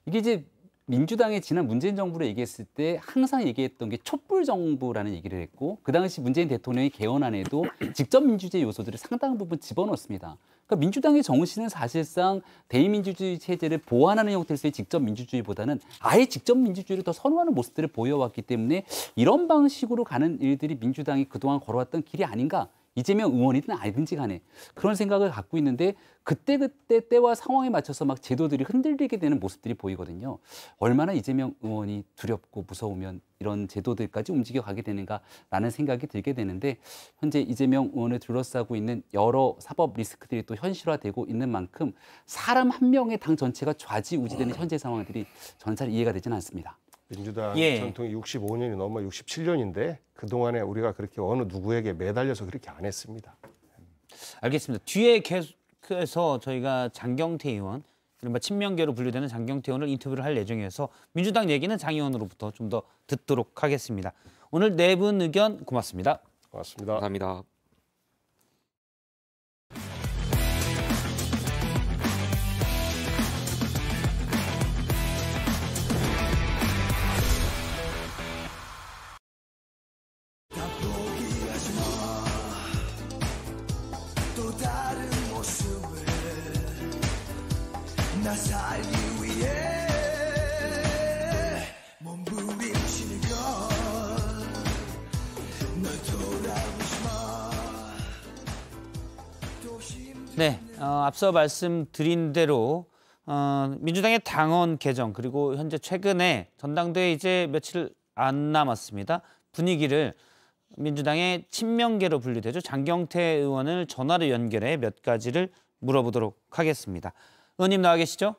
이게 이제 민주당의 지난 문재인 정부를 얘기했을 때 항상 얘기했던 게 촛불 정부라는 얘기를 했고 그 당시 문재인 대통령의 개헌안에도 직접 민주주의 요소들을 상당 부분 집어넣었습니다. 그러니까 민주당의 정신은 사실상 대의민주주의 체제를 보완하는 형태에서의 직접 민주주의보다는 아예 직접 민주주의를 더 선호하는 모습들을 보여왔기 때문에 이런 방식으로 가는 일들이 민주당이 그동안 걸어왔던 길이 아닌가 이재명 의원이든 아니든지 간에 그런 생각을 갖고 있는데 그때그때 때와 상황에 맞춰서 막 제도들이 흔들리게 되는 모습들이 보이거든요. 얼마나 이재명 의원이 두렵고 무서우면 이런 제도들까지 움직여 가게 되는가라는 생각이 들게 되는데 현재 이재명 의원을 둘러싸고 있는 여러 사법 리스크들이 또 현실화되고 있는 만큼 사람 한 명의 당 전체가 좌지우지되는 현재 상황들이 전잘 이해가 되지는 않습니다. 민주당 예. 전통이 65년이 넘어 67년인데 그동안에 우리가 그렇게 어느 누구에게 매달려서 그렇게 안 했습니다. 알겠습니다. 뒤에 계속해서 저희가 장경태 의원, 친명계로 분류되는 장경태 의원을 인터뷰를 할 예정이어서 민주당 얘기는 장 의원으로부터 좀 더 듣도록 하겠습니다. 오늘 네 분 의견 고맙습니다. 고맙습니다. 감사합니다. 네, 어, 앞서 말씀드린 대로 어, 민주당의 당원 개정 그리고 현재 최근에 전당대회 이제 며칠 안 남았습니다. 분위기를 민주당의 친명계로 분류되죠. 장경태 의원을 전화로 연결해 몇 가지를 물어보도록 하겠습니다. 의원님 나와 계시죠?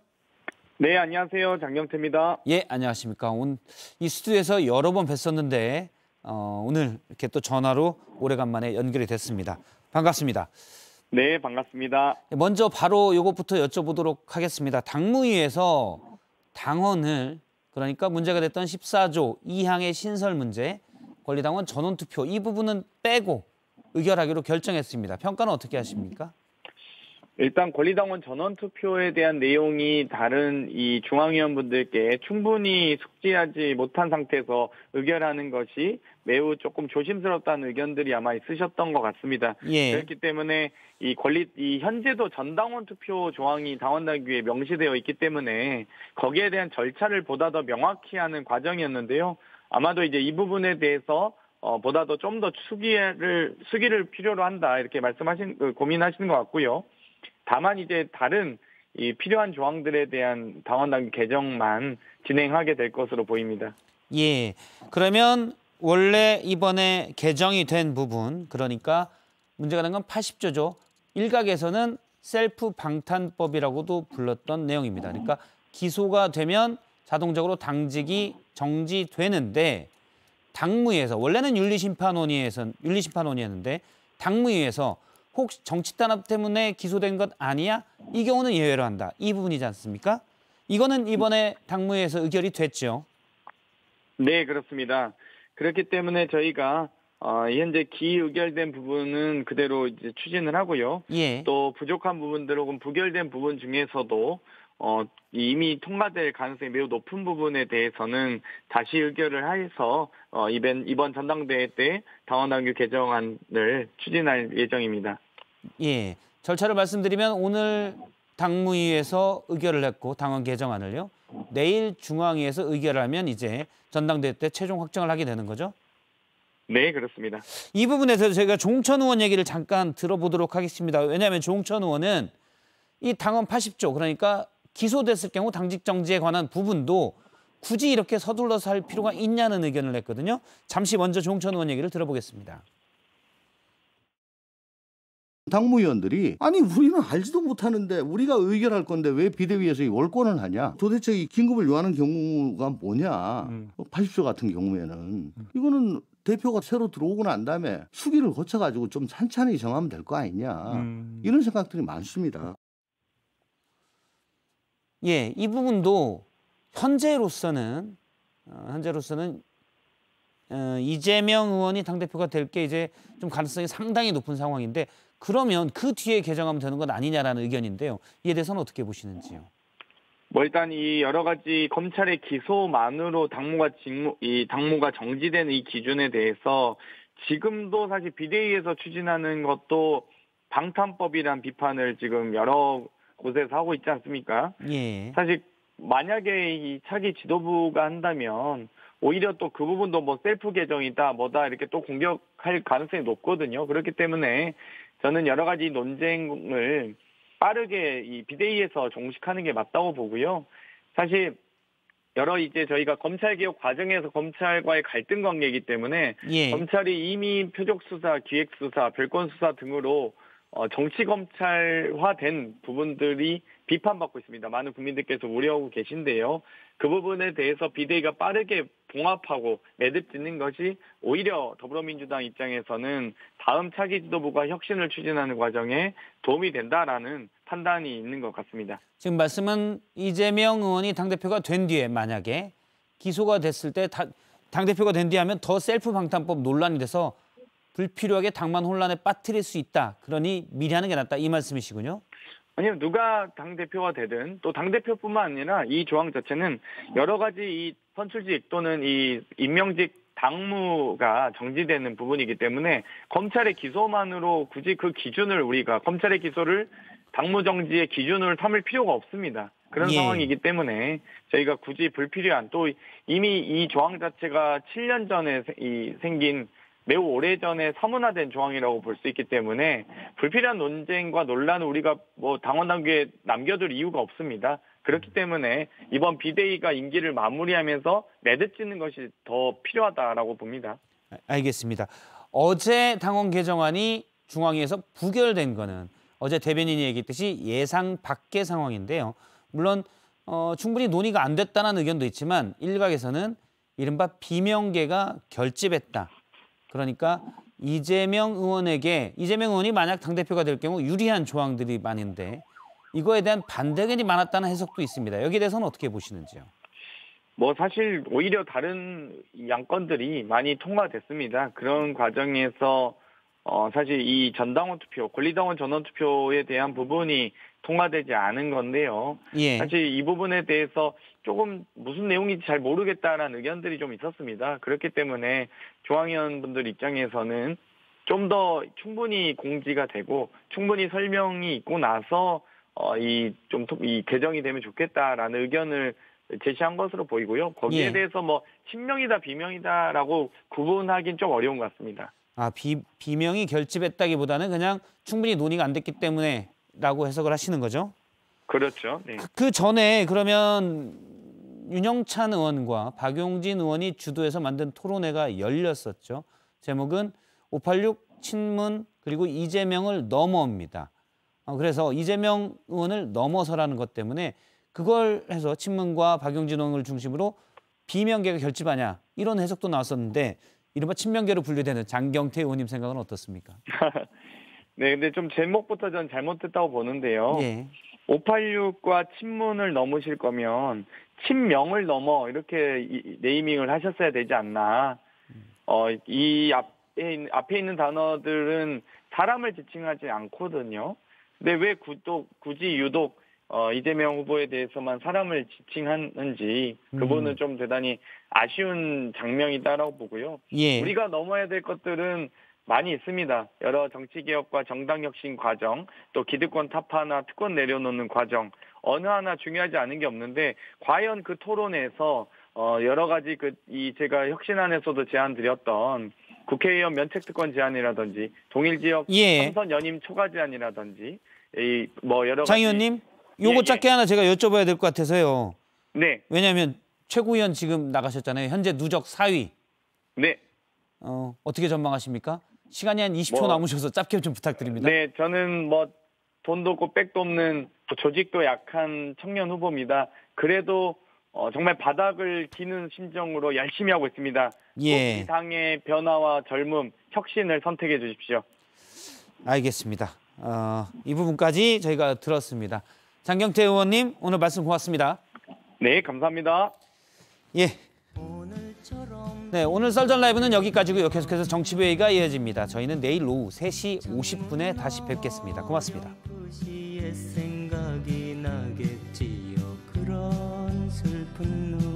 네, 안녕하세요. 장경태입니다. 예, 안녕하십니까. 오이 스튜디오에서 여러 번 뵀었는데 어, 오늘 이렇게 또 전화로 오래간만에 연결이 됐습니다. 반갑습니다. 네, 반갑습니다. 먼저 바로 이것부터 여쭤보도록 하겠습니다. 당무위에서 당헌을 그러니까 문제가 됐던 14조 2항의 신설 문제, 권리당원 전원 투표 이 부분은 빼고 의결하기로 결정했습니다. 평가는 어떻게 하십니까? 일단 권리당원 전원 투표에 대한 내용이 다른 이 중앙위원분들께 충분히 숙지하지 못한 상태에서 의결하는 것이 매우 조금 조심스럽다는 의견들이 아마 있으셨던 것 같습니다. 예. 그렇기 때문에 이 권리 이 현재도 전당원 투표 조항이 당원당규에 명시되어 있기 때문에 거기에 대한 절차를 보다 더 명확히 하는 과정이었는데요. 아마도 이제 이 부분에 대해서 어, 보다 더 좀더 수기를 수기를 필요로 한다 이렇게 말씀하신 그, 고민하시는 것 같고요. 다만 이제 다른 이 필요한 조항들에 대한 당원당 개정만 진행하게 될 것으로 보입니다. 예. 그러면 원래 이번에 개정이 된 부분 그러니까 문제가 된 건 80조죠. 일각에서는 셀프 방탄법이라고도 불렀던 내용입니다. 그러니까 기소가 되면 자동적으로 당직이 정지되는데 당무위에서 원래는 윤리심판원위에서 윤리심판원이었는데 당무위에서 혹시 정치 탄압 때문에 기소된 것 아니야? 이 경우는 예외로 한다. 이 부분이지 않습니까? 이거는 이번에 당무위에서 의결이 됐죠. 네, 그렇습니다. 그렇기 때문에 저희가 어, 현재 기의결된 부분은 그대로 이제 추진을 하고요. 예. 또 부족한 부분들 혹은 부결된 부분 중에서도 어, 이미 통과될 가능성이 매우 높은 부분에 대해서는 다시 의결을 해서 어, 이번, 이번 전당대회 때 당원당규 개정안을 추진할 예정입니다. 예. 절차를 말씀드리면 오늘 당무위에서 의결을 했고 당원 개정안을요. 내일 중앙위에서 의결하면 이제 전당대회 때 최종 확정을 하게 되는 거죠? 네, 그렇습니다. 이 부분에서 저희가 종천 의원 얘기를 잠깐 들어보도록 하겠습니다. 왜냐하면 종천 의원은 이 당원 80조 그러니까 기소됐을 경우 당직 정지에 관한 부분도 굳이 이렇게 서둘러서 할 필요가 있냐는 의견을 냈거든요. 잠시 먼저 종천 의원 얘기를 들어보겠습니다. 당무위원들이 아니 우리는 알지도 못하는데 우리가 의결할 건데 왜 비대위에서 이 월권을 하냐 도대체 이 긴급을 요하는 경우가 뭐냐 음. 80조 같은 경우에는 이거는 대표가 새로 들어오고 난 다음에 수기를 거쳐가지고 좀 찬찬히 정하면 될 거 아니냐 음. 이런 생각들이 많습니다. 예, 이 부분도 현재로서는 어, 현재로서는 어, 이재명 의원이 당 대표가 될 게 이제 좀 가능성이 상당히 높은 상황인데 그러면 그 뒤에 개정하면 되는 건 아니냐라는 의견인데요. 이에 대해서는 어떻게 보시는지요? 뭐 일단 이 여러 가지 검찰의 기소만으로 당무가 직무 이 당무가 정지된 이 기준에 대해서 지금도 사실 비대위에서 추진하는 것도 방탄법이란 비판을 지금 여러 곳에서 하고 있지 않습니까? 예. 사실 만약에 이 차기 지도부가 한다면 오히려 또 그 부분도 뭐 셀프 개정이다 뭐다 이렇게 또 공격할 가능성이 높거든요. 그렇기 때문에 저는 여러 가지 논쟁을 빠르게 이 비대위에서 종식하는 게 맞다고 보고요. 사실 여러 이제 저희가 검찰 개혁 과정에서 검찰과의 갈등 관계이기 때문에 예. 검찰이 이미 표적 수사, 기획 수사, 별건 수사 등으로 어, 정치 검찰화된 부분들이 비판받고 있습니다. 많은 국민들께서 우려하고 계신데요. 그 부분에 대해서 비대위가 빠르게 봉합하고 매듭 짓는 것이 오히려 더불어민주당 입장에서는 다음 차기 지도부가 혁신을 추진하는 과정에 도움이 된다라는 판단이 있는 것 같습니다. 지금 말씀은 이재명 의원이 당대표가 된 뒤에 만약에 기소가 됐을 때 당대표가 된 뒤에 하면 더 셀프 방탄법 논란이 돼서 불필요하게 당만 혼란에 빠뜨릴 수 있다. 그러니 미리 하는 게 낫다. 이 말씀이시군요. 아니면 누가 당 대표가 되든 또 당 대표뿐만 아니라 이 조항 자체는 여러 가지 이 선출직 또는 이 임명직 당무가 정지되는 부분이기 때문에 검찰의 기소만으로 굳이 그 기준을 우리가 검찰의 기소를 당무 정지의 기준을 삼을 필요가 없습니다. 그런 예. 상황이기 때문에 저희가 굳이 불필요한 또 이미 이 조항 자체가 7년 전에 이 생긴 매우 오래전에 서문화된 조항이라고 볼 수 있기 때문에 불필요한 논쟁과 논란을 우리가 뭐 당원 당규에 남겨둘 이유가 없습니다. 그렇기 때문에 이번 비대위가 임기를 마무리하면서 내딛지는 것이 더 필요하다라고 봅니다. 아, 알겠습니다. 어제 당원 개정안이 중앙위에서 부결된 거는 어제 대변인이 얘기했듯이 예상 밖의 상황인데요. 물론 어, 충분히 논의가 안 됐다는 의견도 있지만 일각에서는 이른바 비명계가 결집했다. 그러니까 이재명 의원에게 이재명 의원이 만약 당대표가 될 경우 유리한 조항들이 많은데 이거에 대한 반대견이 많았다는 해석도 있습니다. 여기에 대해서는 어떻게 보시는지요? 뭐 사실 오히려 다른 양건들이 많이 통과됐습니다. 그런 과정에서 어 사실 이 전당원 투표, 권리당원 전원 투표에 대한 부분이 통과되지 않은 건데요. 예. 사실 이 부분에 대해서 조금 무슨 내용인지 잘 모르겠다라는 의견들이 좀 있었습니다. 그렇기 때문에 조항위원분들 입장에서는 좀 더 충분히 공지가 되고 충분히 설명이 있고 나서 어, 이, 좀, 이 개정이 되면 좋겠다라는 의견을 제시한 것으로 보이고요. 거기에 예. 대해서 뭐, 신명이다, 비명이다라고 구분하기는 좀 어려운 것 같습니다. 아, 비, 비명이 결집했다기 보다는 그냥 충분히 논의가 안 됐기 때문에 라고 해석을 하시는 거죠? 그렇죠. 네. 그, 그 전에 그러면 윤영찬 의원과 박용진 의원이 주도해서 만든 토론회가 열렸었죠. 제목은 586 친문 그리고 이재명을 넘어옵니다. 어, 그래서 이재명 의원을 넘어서라는 것 때문에 그걸 해서 친문과 박용진 의원을 중심으로 비명계가 결집하냐 이런 해석도 나왔었는데 이른바 친명계로 분류되는 장경태 의원님 생각은 어떻습니까? 네, 근데 좀 제목부터 전 잘못됐다고 보는데요. 예. 586과 친문을 넘으실 거면 친명을 넘어 이렇게 이, 네이밍을 하셨어야 되지 않나. 어, 이 앞에, 앞에 있는 단어들은 사람을 지칭하지 않거든요. 근데 왜 구, 또, 굳이 유독 어, 이재명 후보에 대해서만 사람을 지칭하는지 그분은 음. 좀 대단히 아쉬운 장면이다라고 보고요. 예. 우리가 넘어야 될 것들은 많이 있습니다. 여러 정치 개혁과 정당 혁신 과정, 또 기득권 타파나 특권 내려놓는 과정, 어느 하나 중요하지 않은 게 없는데 과연 그 토론에서 어 여러 가지 그 이 제가 혁신안에서도 제안드렸던 국회의원 면책특권 제안이라든지 동일 지역 예. 삼선 연임 초과 제안이라든지 이 뭐 여러 장 의원님 요거 예, 예. 짧게 예. 하나 제가 여쭤봐야 될 것 같아서요. 네. 왜냐하면 최고위원 지금 나가셨잖아요. 현재 누적 4위. 네. 어 어떻게 전망하십니까? 시간이 한 20초 뭐, 남으셔서 짧게 좀 부탁드립니다. 네, 저는 뭐 돈도 없고 백도 없는 뭐 조직도 약한 청년 후보입니다. 그래도 어, 정말 바닥을 기는 심정으로 열심히 하고 있습니다. 예. 이상의 변화와 젊음, 혁신을 선택해 주십시오. 알겠습니다. 어, 이 부분까지 저희가 들었습니다. 장경태 의원님 오늘 말씀 고맙습니다. 네, 감사합니다. 예. 네, 오늘 썰전 라이브는 여기까지고요. 계속해서 정치회의가 이어집니다. 저희는 내일 오후 3시 50분에 다시 뵙겠습니다. 고맙습니다. 생각이 나겠지요 그런 슬픈 눈